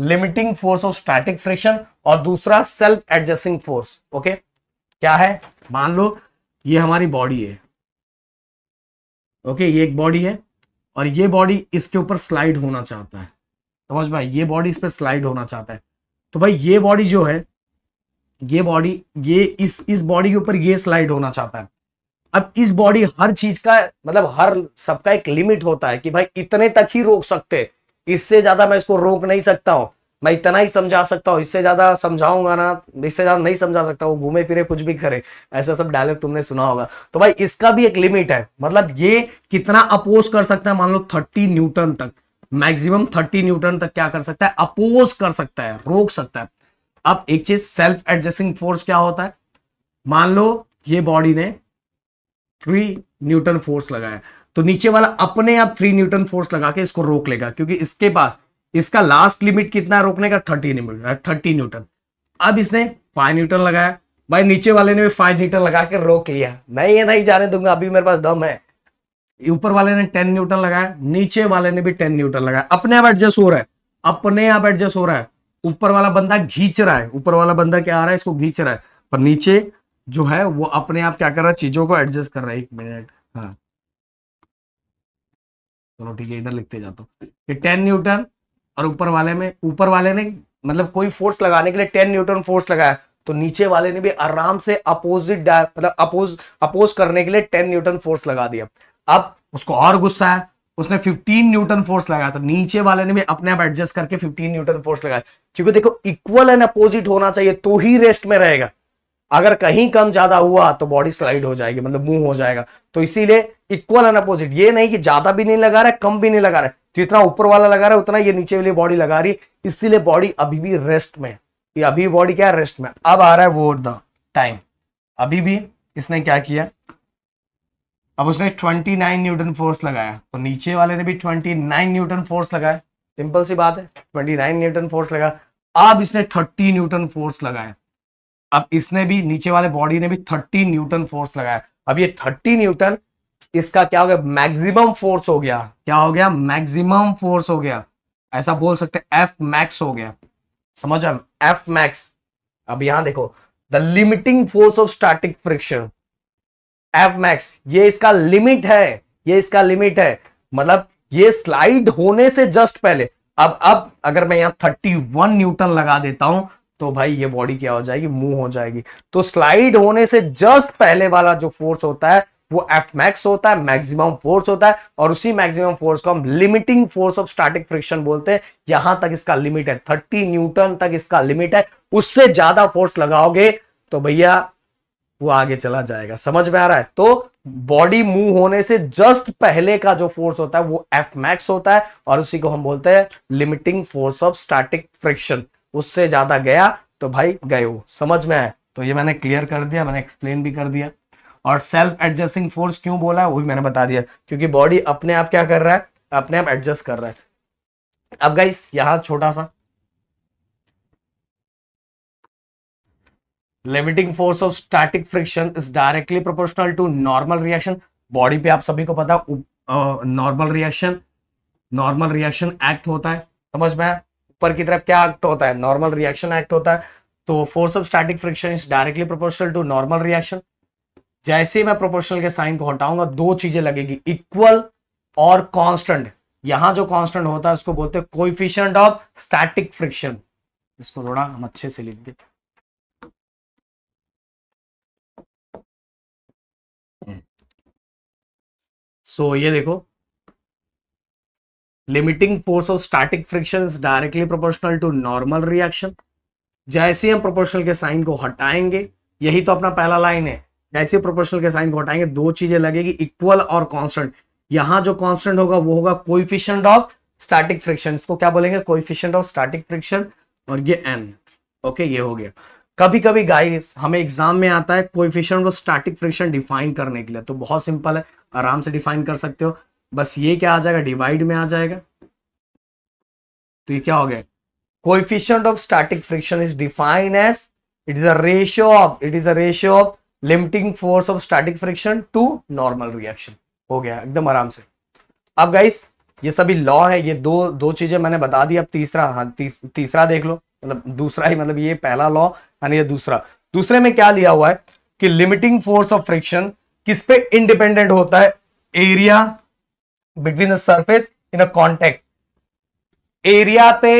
limiting force of static friction और दूसरा सेल्फ एडजस्टिंग फोर्स ओके क्या है मान लो ये हमारी बॉडी है ओके ये एक बॉडी है और ये बॉडी इसके ऊपर स्लाइड होना चाहता है समझ में ये बॉडी इस पर स्लाइड होना चाहता है तो भाई ये बॉडी जो है ये बॉडी ये इस इस बॉडी के ऊपर ये स्लाइड होना चाहता है अब इस बॉडी हर चीज का मतलब हर सबका एक लिमिट होता है कि भाई इतने तक ही रोक सकते इससे ज्यादा मैं इसको रोक नहीं सकता हूं मैं इतना ही समझा सकता हूँ इससे ज्यादा समझाऊंगा ना इससे ज्यादा नहीं समझा सकता हूँ घूमे फिरे कुछ भी करे ऐसा सब डायलॉग तुमने सुना होगा तो भाई इसका भी एक लिमिट है मतलब ये कितना अपोज कर सकता है मान लो थर्टी न्यूटन तक मैक्सिमम थर्टी न्यूटन तक क्या कर सकता है अपोज कर सकता है रोक सकता है अब एक चीज सेल्फ एडजस्टिंग फोर्स क्या होता है मान लो ये बॉडी ने थ्री न्यूटन फोर्स लगाया तो नीचे वाला अपने आप थ्री न्यूटन फोर्स लगा के इसको रोक लेगा क्योंकि इसके पास इसका लास्ट लिमिट कितना है रोकने का थर्टी थर्टी न्यूटन अब इसने फाइव न्यूटन लगाया भाई नीचे वाले ने भी फाइव न्यूटन लगा के रोक लिया नहीं नहीं जाने दूंगा अभी मेरे पास दम है ऊपर वाले ने टेन न्यूटन लगाया नीचे वाले ने भी टेन न्यूटन लगाया अपने आप एडजस्ट हो रहा है अपने आप एडजस्ट हो रहा है ऊपर वाला बंदा घींच रहा है ऊपर वाला बंदा क्या आ रहा है इसको घींच रहा है पर नीचे जो है वो अपने आप क्या कर रहा है चीजों को एडजस्ट कर रहा है एक मिनट हाँ चलो ठीक है इधर लिखते जाता हूँ कि टेन न्यूटन और ऊपर वाले में ऊपर वाले ने मतलब कोई फोर्स लगाने के लिए टेन न्यूटन फोर्स लगाया तो नीचे वाले ने भी आराम से अपोजिट मतलब अपोज अपोज करने के लिए टेन न्यूटन फोर्स लगा दिया अब उसको और गुस्सा है उसने 15 न्यूटन फोर्स लगाया तो नीचे वाले ने भी अपने आप एडजस्ट करके 15 न्यूटन फोर्स लगाया क्योंकि देखो इक्वल एंड अपोजिट होना चाहिए तो ही रेस्ट में रहेगा अगर कहीं कम ज्यादा हुआ तो बॉडी स्लाइड हो जाएगी मतलब मूव हो जाएगा तो इसीलिए इक्वल एंड अपोजिट ये नहीं कि ज्यादा भी नहीं लगा रहा है कम भी नहीं लगा रहा है जितना तो ऊपर वाला लगा रहा है उतना ये नीचे वाली बॉडी लगा रही है इसीलिए बॉडी अभी भी रेस्ट में ये अभी बॉडी क्या है रेस्ट में अब आ रहा है वो द टाइम अभी भी इसने क्या किया अब उसने 29 न्यूटन फोर्स लगाया तो नीचे वाले ने भी 29 न्यूटन फोर्स लगाया सिंपल सी बात है 29 न्यूटन फोर्स लगा अब इसने 30 न्यूटन फोर्स लगाया अब इसने भी नीचे वाले बॉडी ने भी 30 न्यूटन फोर्स लगाया अब ये 30 न्यूटन इसका क्या हो गया मैक्सिमम फोर्स हो गया क्या हो गया मैक्सिमम फोर्स हो गया ऐसा बोल सकते एफ मैक्स हो गया समझ एफ मैक्स अब यहां देखो the limiting force of starting friction F max ये इसका लिमिट है ये इसका लिमिट है मतलब ये स्लाइड होने से जस्ट पहले अब अब अगर मैं यहां 31 न्यूटन लगा देता हूं तो भाई ये बॉडी क्या हो जाएगी मूव हो जाएगी तो स्लाइड होने से जस्ट पहले वाला जो फोर्स होता है वो एफ मैक्स होता है मैक्सिमम फोर्स होता है और उसी मैक्सिमम फोर्स को हम limiting force of static friction बोलते हैं यहां तक इसका लिमिट है थर्टी न्यूटन तक इसका लिमिट है उससे ज्यादा फोर्स लगाओगे तो भैया वो आगे चला जाएगा समझ में आ रहा है तो बॉडी मूव होने से जस्ट पहले का जो फोर्स होता है वो एफ मैक्स होता है और उसी को हम बोलते हैं limiting force of static friction उससे ज्यादा गया तो भाई गए समझ में आया तो ये मैंने क्लियर कर दिया मैंने एक्सप्लेन भी कर दिया और सेल्फ एडजस्टिंग फोर्स क्यों बोला वो भी मैंने बता दिया क्योंकि बॉडी अपने आप क्या कर रहा है अपने आप एडजस्ट कर रहा है अब गाइस यहां छोटा सा limiting force of static friction is directly proportional to normal reaction body पे आप सभी को पता normal reaction normal reaction act होता है समझ में ऊपर की तरफ क्या एक्ट होता है नॉर्मल रिएक्शन एक्ट होता है तो force of static friction is directly proportional to normal reaction जैसे मैं प्रोपोर्शनल के साइन को हटाऊंगा दो चीजें लगेगी इक्वल और कांस्टेंट यहां जो कांस्टेंट होता है उसको बोलते हैं कोइफिशियंट ऑफ स्टैटिक फ्रिक्शन इसको थोड़ा हम अच्छे से लिख दें सो ये देखो limiting force of static friction is directly proportional to normal reaction जैसे हम प्रोपोर्शनल के साइन को हटाएंगे यही तो अपना पहला लाइन है जैसे प्रोपोर्शनल के साइन को हटाएंगे दो चीजें लगेगी इक्वल और कॉन्स्टेंट यहां जो कॉन्स्टेंट होगा वो होगा कोइफिशियंट ऑफ स्टैटिक फ्रिक्शन इसको क्या बोलेंगे कोइफिशियंट ऑफ स्टैटिक फ्रिक्शन और ये एन ओके ये हो गया कभी कभी गाइस हमें एग्जाम में आता है कोइफिशियंट और स्टैटिक फ्रिक्शन डिफाइन करने के लिए तो बहुत सिंपल है आराम से डिफाइन कर सकते हो बस ये क्या आ जाएगा डिवाइड में आ जाएगा तो ये क्या हो गया coefficient of static friction is define as it is a ratio of it is a ratio of limiting force of static friction to normal reaction हो गया एकदम आराम से अब गाइस ये सभी लॉ है ये दो दो चीजें मैंने बता दी अब तीसरा हाँ तीस, तीसरा देख लो मतलब दूसरा ही मतलब ये पहला लॉ यानी ये दूसरा दूसरे में क्या लिया हुआ है कि लिमिटिंग फोर्स ऑफ फ्रिक्शन किस पे इंडिपेंडेंट होता है area between the surface in a contact area पे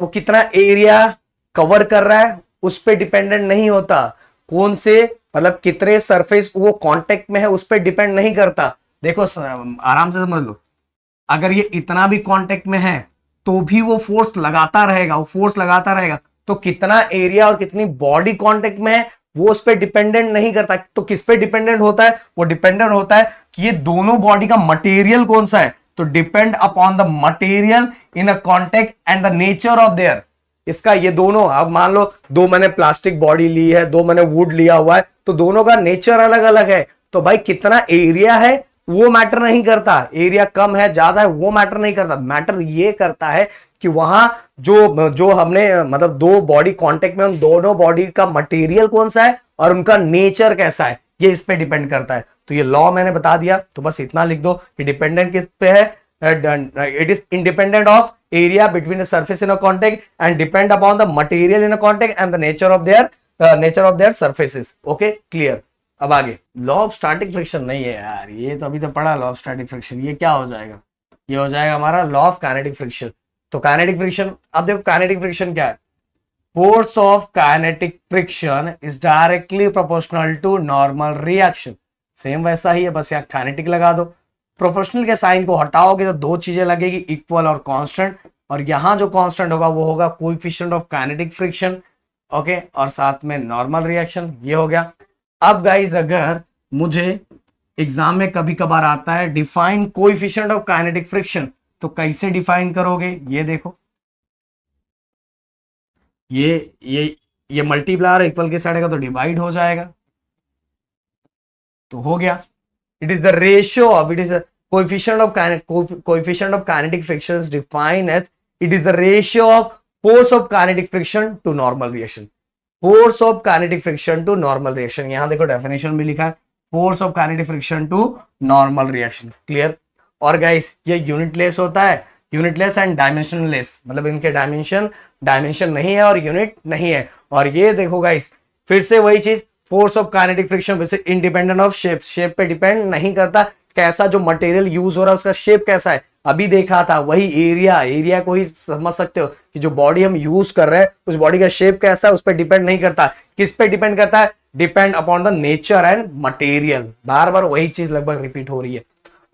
वो कितना एरिया कवर कर रहा है उस पर डिपेंडेंट नहीं होता कौन से मतलब कितने सरफेस वो कांटेक्ट में है उस पर डिपेंड नहीं करता देखो आराम से समझ लो अगर ये इतना भी कांटेक्ट में है तो भी वो फोर्स लगाता रहेगा वो फोर्स लगाता रहेगा तो कितना एरिया और कितनी बॉडी कॉन्टेक्ट में है वो उस पर डिपेंडेंट नहीं करता तो किस पे डिपेंडेंट होता है वो डिपेंडेंट होता है कि ये दोनों बॉडी का मटेरियल कौन सा है तो depend upon the material in a contact and the nature of their इसका ये दोनों अब मान लो दो मैंने प्लास्टिक बॉडी ली है दो मैंने वुड लिया हुआ है तो दोनों का नेचर अलग अलग है तो भाई कितना एरिया है वो मैटर नहीं करता एरिया कम है ज्यादा है वो मैटर नहीं करता मैटर ये करता है कि वहां जो जो हमने मतलब दो बॉडी कांटेक्ट में उन दोनों बॉडी का मटेरियल कौन सा है और उनका नेचर कैसा है ये इस पे डिपेंड करता है तो ये लॉ मैंने बता दिया तो बस इतना लिख दो कि डिपेंडेंट किस पे है it is independent of area between the surface in a contact and depend upon the material in a contact and the nature of their nature of their surfaces okay clear अब आगे लॉ ऑफ स्टार्टिंग फ्रिक्शन नहीं है यार ये तो अभी तो पढ़ा लॉ ऑफ स्टार्टिंग फ्रिक्शन ये क्या हो जाएगा ये हो जाएगा हमारा लॉ ऑफ काइनेटिक फ्रिक्शन तो काइनेटिक फ्रिक्शन अब देखो काइनेटिक फ्रिक्शन क्या है force of kinetic friction is directly proportional to normal reaction same वैसा ही है बस यहाँ काइनेटिक लगा दो प्रोपोर्शनल के साइन को हटाओगे तो दो चीजें लगेगी इक्वल और कॉन्स्टेंट और यहाँ जो कॉन्स्टेंट होगा वो होगा coefficient of kinetic friction okay और साथ में नॉर्मल रिएक्शन ये हो गया अब गाइज अगर मुझे एग्जाम में कभी कभार आता है define coefficient of kinetic friction तो कैसे डिफाइन करोगे ये देखो ये ये ये मल्टीप्लायर इक्वल के साइड का तो डिवाइड हो जाएगा तो हो गया it is the ratio of it is coefficient of coefficient of kinetic friction define as it is the ratio of force of kinetic friction to normal reaction force of kinetic friction to normal reaction यहां देखो डेफिनेशन में लिखा है force of kinetic friction to normal reaction clear और गाइस ये यूनिटलेस होता है यूनिटलेस एंड डायमेंशनलेस मतलब इनके डायमेंशन डायमेंशन नहीं है और यूनिट नहीं है और ये देखो गाइस फिर से वही चीज force of kinetic friction independent of shape shape पे डिपेंड नहीं करता कैसा जो मटेरियल यूज हो रहा है उसका शेप कैसा है अभी देखा था वही एरिया एरिया को ही समझ सकते हो कि जो बॉडी हम यूज कर रहे हैं उस बॉडी का शेप कैसा है उस पर डिपेंड नहीं करता किस पे डिपेंड करता है depend upon the nature and material बार बार वही चीज लगभग रिपीट हो रही है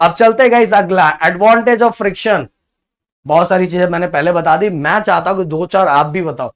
अब चलते गए अगला एडवांटेज ऑफ फ्रिक्शन बहुत सारी चीजें मैंने पहले बता दी मैं चाहता हूं कि दो चार आप भी बताओ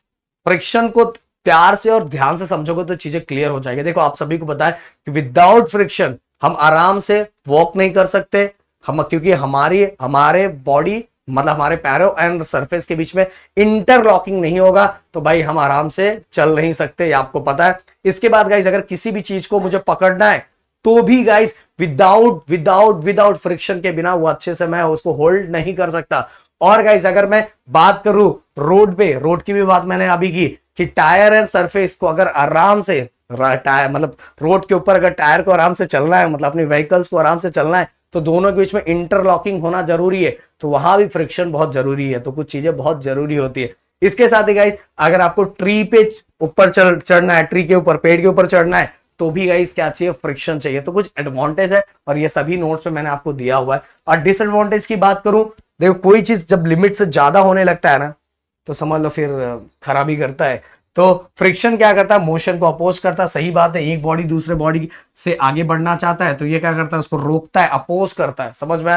फ्रिक्शन को प्यार से और ध्यान से समझोगे तो चीजें क्लियर हो जाएगी देखो आप सभी को पता कि विदाउट फ्रिक्शन हम आराम से वॉक नहीं कर सकते हम क्योंकि हमारी हमारे बॉडी मतलब हमारे पैरों एंड सरफेस के बीच में इंटरलॉकिंग नहीं होगा तो भाई हम आराम से चल नहीं सकते ये आपको पता है इसके बाद गाइज अगर किसी भी चीज को मुझे पकड़ना है तो भी guys without without without friction के बिना वो अच्छे से मैं उसको होल्ड नहीं कर सकता और गाइज अगर मैं बात करूं रोड पे रोड की भी बात मैंने अभी की कि टायर एंड सरफेस को अगर आराम से टायर मतलब रोड के ऊपर अगर टायर को आराम से चलना है मतलब अपने व्हीकल्स को आराम से चलना है तो दोनों के बीच में इंटरलॉकिंग होना जरूरी है तो वहां भी फ्रिक्शन बहुत जरूरी है तो कुछ चीजें बहुत जरूरी होती है इसके साथ ही गाइस अगर आपको ट्री पे ऊपर चढ़ना है ट्री के ऊपर पेड़ के ऊपर चढ़ना है तो भी गाइस क्या चाहिए फ्रिक्शन चाहिए तो कुछ एडवांटेज है और ये सभी नोट्स पे मैंने आपको दिया हुआ है और डिसएडवांटेज की बात करूं देखो कोई चीज जब लिमिट से ज्यादा होने लगता है ना तो समझ लो फिर खराबी करता है तो फ्रिक्शन क्या करता है मोशन को अपोज करता है सही बात है एक बॉडी दूसरे बॉडी से आगे बढ़ना चाहता है तो ये क्या करता है उसको रोकता है अपोज करता है समझ में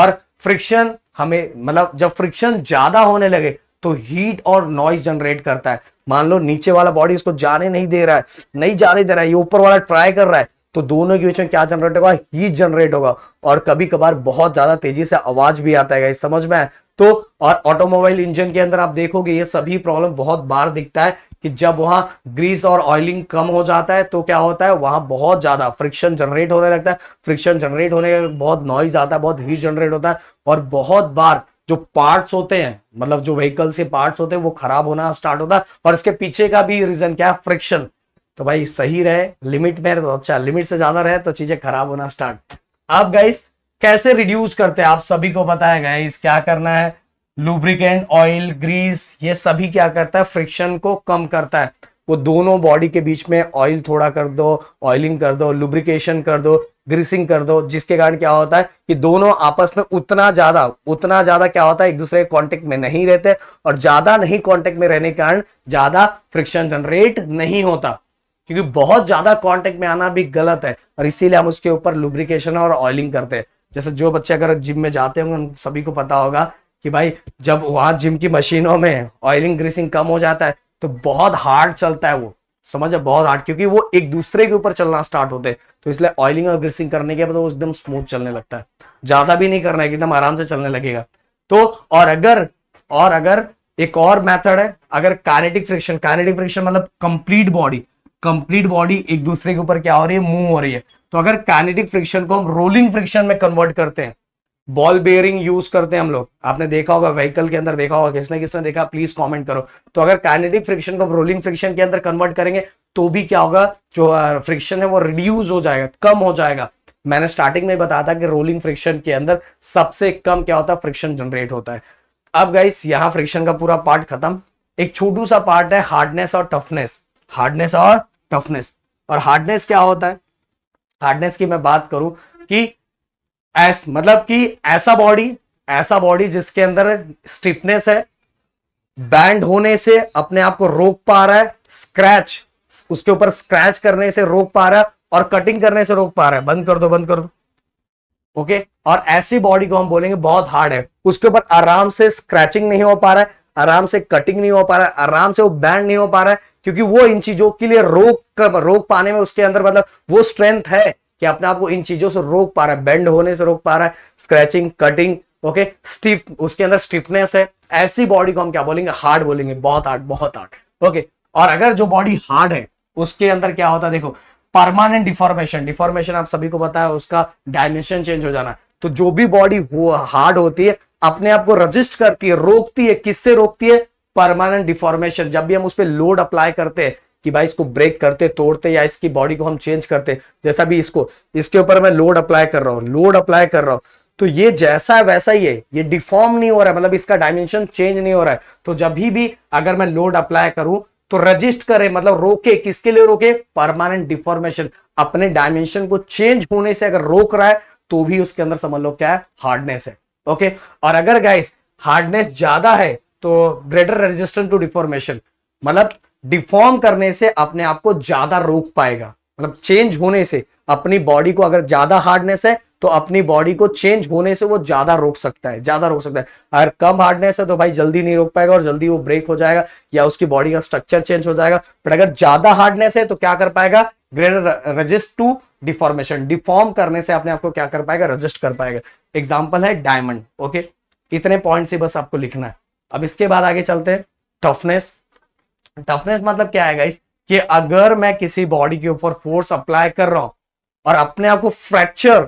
और फ्रिक्शन हमें मतलब जब फ्रिक्शन ज्यादा होने लगे तो हीट और नॉइज जनरेट करता है मान लो नीचे वाला बॉडी उसको जाने नहीं दे रहा है नहीं जाने दे रहा है ये ऊपर वाला ट्राई कर रहा है तो दोनों के बीच में क्या जनरेट होगा हीट जनरेट होगा और कभी कभार बहुत ज्यादा तेजी से आवाज भी आता है समझ में है तो और ऑटोमोबाइल इंजन के अंदर आप देखोगे ये सभी प्रॉब्लम बहुत बार दिखता है कि जब वहां ग्रीस और ऑयलिंग कम हो जाता है तो क्या होता है वहां बहुत ज़्यादा फ्रिक्शन जनरेट होने लगता है फ्रिक्शन जनरेट होने के बहुत नॉइज आता है बहुत हीट जनरेट होता है और बहुत बार जो पार्ट्स होते हैं मतलब जो व्हीकल्स के पार्ट्स होते हैं वो खराब होना स्टार्ट होता है और इसके पीछे का भी रीजन क्या है फ्रिक्शन तो भाई सही रहे लिमिट में तो अच्छा लिमिट से ज्यादा रहे तो चीजें खराब होना स्टार्ट अब गाइस कैसे रिड्यूस करते हैं आप सभी को बताया गया क्या करना है लुब्रिकेंट ऑयल ग्रीस ये सभी क्या करता है फ्रिक्शन को कम करता है वो दोनों बॉडी के बीच में ऑयल थोड़ा कर दो ऑयलिंग कर दो लुब्रिकेशन कर दो ग्रीसिंग कर दो जिसके कारण क्या होता है कि दोनों आपस में उतना ज्यादा उतना ज्यादा क्या होता है एक दूसरे के कॉन्टेक्ट में नहीं रहते और ज्यादा नहीं कॉन्टेक्ट में रहने के कारण ज्यादा फ्रिक्शन जनरेट नहीं होता क्योंकि बहुत ज्यादा कॉन्टेक्ट में आना भी गलत है और इसीलिए हम उसके ऊपर लुब्रिकेशन और ऑयलिंग करते हैं जैसे जो बच्चे अगर जिम में जाते होंगे उन सभी को पता होगा कि भाई जब वहां जिम की मशीनों में ऑयलिंग ग्रीसिंग कम हो जाता है तो बहुत हार्ड चलता है वो समझ बहुत हार्ड क्योंकि वो एक दूसरे के ऊपर चलना स्टार्ट होते हैं तो इसलिए ऑयलिंग और ग्रीसिंग करने के बाद वो एकदम स्मूथ चलने लगता है ज्यादा भी नहीं करना है एकदम आराम से चलने लगेगा तो और अगर और अगर एक और मेथड है अगर कानेटिक फ्रिक्शन कानेटिक फ्रिक्शन मतलब कंप्लीट बॉडी कंप्लीट बॉडी एक दूसरे के ऊपर क्या हो रही है मूव हो रही है तो अगर कानेटिक फ्रिक्शन को हम रोलिंग फ्रिक्शन में कन्वर्ट करते हैं बॉल बेयरिंग यूज करते हैं हम लोग आपने देखा होगा व्हीकल के अंदर देखा होगा किसने किसने देखा प्लीज कमेंट करो तो अगर काइनेटिक फ्रिक्शन को रोलिंग फ्रिक्शन के अंदर कन्वर्ट करेंगे तो भी क्या होगा जो फ्रिक्शन है वो रिड्यूस हो जाएगा कम हो जाएगा मैंने स्टार्टिंग में बताया था कि रोलिंग फ्रिक्शन के अंदर सबसे कम क्या होता है फ्रिक्शन जनरेट होता है अब गाइस यहां फ्रिक्शन का पूरा पार्ट खत्म एक छोटू सा पार्ट है हार्डनेस और टफनेस हार्डनेस और टफनेस और हार्डनेस क्या होता है हार्डनेस की मैं बात करूं कि एस मतलब कि ऐसा बॉडी ऐसा बॉडी जिसके अंदर स्टिफनेस है बैंड होने से अपने आप को रोक पा रहा है स्क्रैच उसके ऊपर स्क्रैच करने से रोक पा रहा है और कटिंग करने से रोक पा रहा है बंद कर दो बंद कर दो ओके और ऐसी बॉडी को हम बोलेंगे बहुत हार्ड है उसके ऊपर आराम से स्क्रैचिंग नहीं हो पा रहा है आराम से कटिंग नहीं हो पा रहा है आराम से वो बैंड नहीं हो पा रहा है क्योंकि वो इन चीजों के लिए रोक कर रोक पाने में उसके अंदर मतलब वो स्ट्रेंथ है कि अपने आपको इन चीजों से रोक पा रहा है बेंड होने से रोक पा रहा है स्क्रैचिंग कटिंग ओके स्टिफ उसके अंदर स्टिफनेस है ऐसी बॉडी को हम क्या बोलेंगे हार्ड बोलेंगे बहुत हार्ड बहुत हार्ड ओके और अगर जो बॉडी हार्ड है उसके अंदर क्या होता है देखो परमानेंट डिफॉर्मेशन डिफॉर्मेशन आप सभी को पता है उसका डायमेंशन चेंज हो जाना तो जो भी बॉडी हार्ड होती है अपने आप को रजिस्ट करती है रोकती है किससे रोकती है परमानेंट डिफॉर्मेशन जब भी हम उस पर लोड अप्लाई करते हैं कि भाई इसको ब्रेक करते तोड़ते या इसकी बॉडी को हम चेंज करते जैसा भी इसको इसके ऊपर मैं लोड अप्लाई कर रहा हूँ लोड अप्लाई कर रहा हूँ तो ये जैसा है वैसा ही है ये डिफॉर्म नहीं हो रहा है मतलब इसका डायमेंशन चेंज नहीं हो रहा है तो जब भी अगर मैं लोड अप्लाई करूं तो रजिस्ट करे मतलब रोके किसके लिए रोके परमानेंट डिफॉर्मेशन अपने डायमेंशन को चेंज होने से अगर रोक रहा है तो भी उसके अंदर समझ लो क्या है हार्डनेस है ओके और अगर गाइस हार्डनेस ज्यादा है तो ग्रेटर रेजिस्टेंट टू डिफॉर्मेशन मतलब डिफॉर्म करने से अपने आप को ज्यादा रोक पाएगा मतलब चेंज होने से अपनी बॉडी को अगर ज्यादा हार्डनेस है तो अपनी बॉडी को चेंज होने से वो ज्यादा रोक सकता है ज्यादा रोक सकता है अगर कम हार्डनेस है तो भाई जल्दी नहीं रोक पाएगा और जल्दी वो ब्रेक हो जाएगा या उसकी बॉडी का स्ट्रक्चर चेंज हो जाएगा बट अगर ज्यादा हार्डनेस है तो क्या कर पाएगा greater resist to deformation deform करने से अपने आपको क्या कर पाएगा रजिस्ट कर पाएगा एग्जाम्पल है डायमंड ओके इतने पॉइंट से बस आपको लिखना है अब इसके बाद आगे चलते हैं टफनेस टफनेस मतलब क्या है गाइस कि अगर मैं किसी बॉडी के ऊपर फोर्स अप्लाई कर रहा हूं और अपने आप को फ्रैक्चर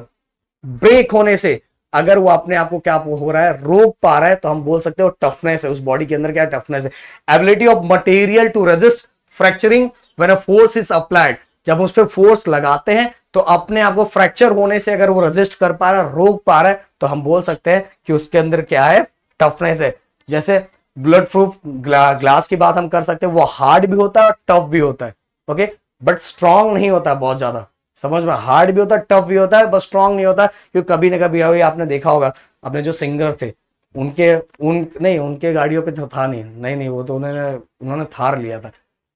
ब्रेक होने से अगर वो अपने आप को क्या हो रहा है रोक पा रहा है तो हम बोल सकते हैं टफनेस है उस बॉडी के अंदर क्या टफनेस है ability of material to resist fracturing when a force is applied जब उस पर फोर्स लगाते हैं तो अपने आप को फ्रैक्चर होने से अगर वो रजिस्ट कर पा रहा है रोक पा रहा है तो हम बोल सकते हैं कि उसके अंदर क्या है टफनेस है जैसे बुलेट प्रूफ ग्ला, ग्लास की बात हम कर सकते हैं वो हार्ड भी होता है और टफ भी होता है ओके बट स्ट्रांग नहीं होता बहुत ज्यादा समझ में हार्ड भी होता है टफ भी होता है बस स्ट्रांग नहीं होता क्योंकि कभी ना कभी अभी आपने देखा होगा अपने जो सिंगर थे उनके उन नहीं उनके गाड़ियों पे तो था नहीं नहीं नहीं वो तो उन्होंने उन्होंने थार लिया था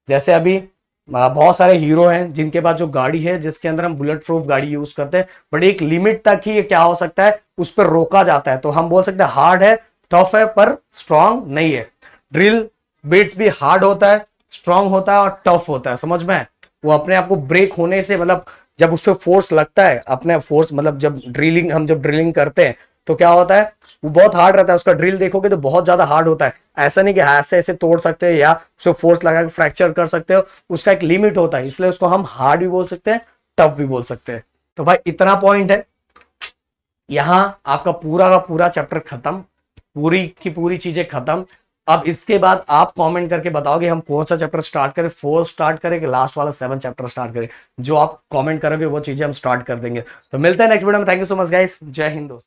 जैसे अभी बहुत सारे हीरो हैं जिनके पास जो गाड़ी है जिसके अंदर हम बुलेट प्रूफ गाड़ी यूज करते हैं बट एक लिमिट तक ही ये क्या हो सकता है उस पर रोका जाता है तो हम बोल सकते हैं हार्ड है टफ है पर स्ट्रांग नहीं है ड्रिल बीट्स भी हार्ड होता है स्ट्रांग होता है और टफ होता है समझ में वो अपने आप को ब्रेक होने से मतलब जब उस पर फोर्स लगता है अपने फोर्स मतलब जब ड्रिलिंग हम जब ड्रिलिंग करते हैं तो क्या होता है वो बहुत हार्ड रहता है उसका ड्रिल देखोगे तो बहुत ज्यादा हार्ड होता है ऐसा नहीं कि हाथ से ऐसे तोड़ सकते हो या उसको फोर्स लगा के फ्रैक्चर कर सकते हो उसका एक लिमिट होता है इसलिए उसको हम हार्ड भी बोल सकते हैं टफ भी बोल सकते हैं तो भाई इतना पॉइंट है यहां आपका पूरा का पूरा चैप्टर खत्म पूरी की पूरी चीजें खत्म अब इसके बाद आप कमेंट करके बताओगे हम कौन सा चैप्टर स्टार्ट करें फोर स्टार्ट करें कि लास्ट वाला सेवन चैप्टर स्टार्ट करें जो आप कमेंट करोगे वो चीजें हम स्टार्ट कर देंगे तो मिलते हैं नेक्स्ट वीडियो में thank you so much guys जय हिंद दोस्तों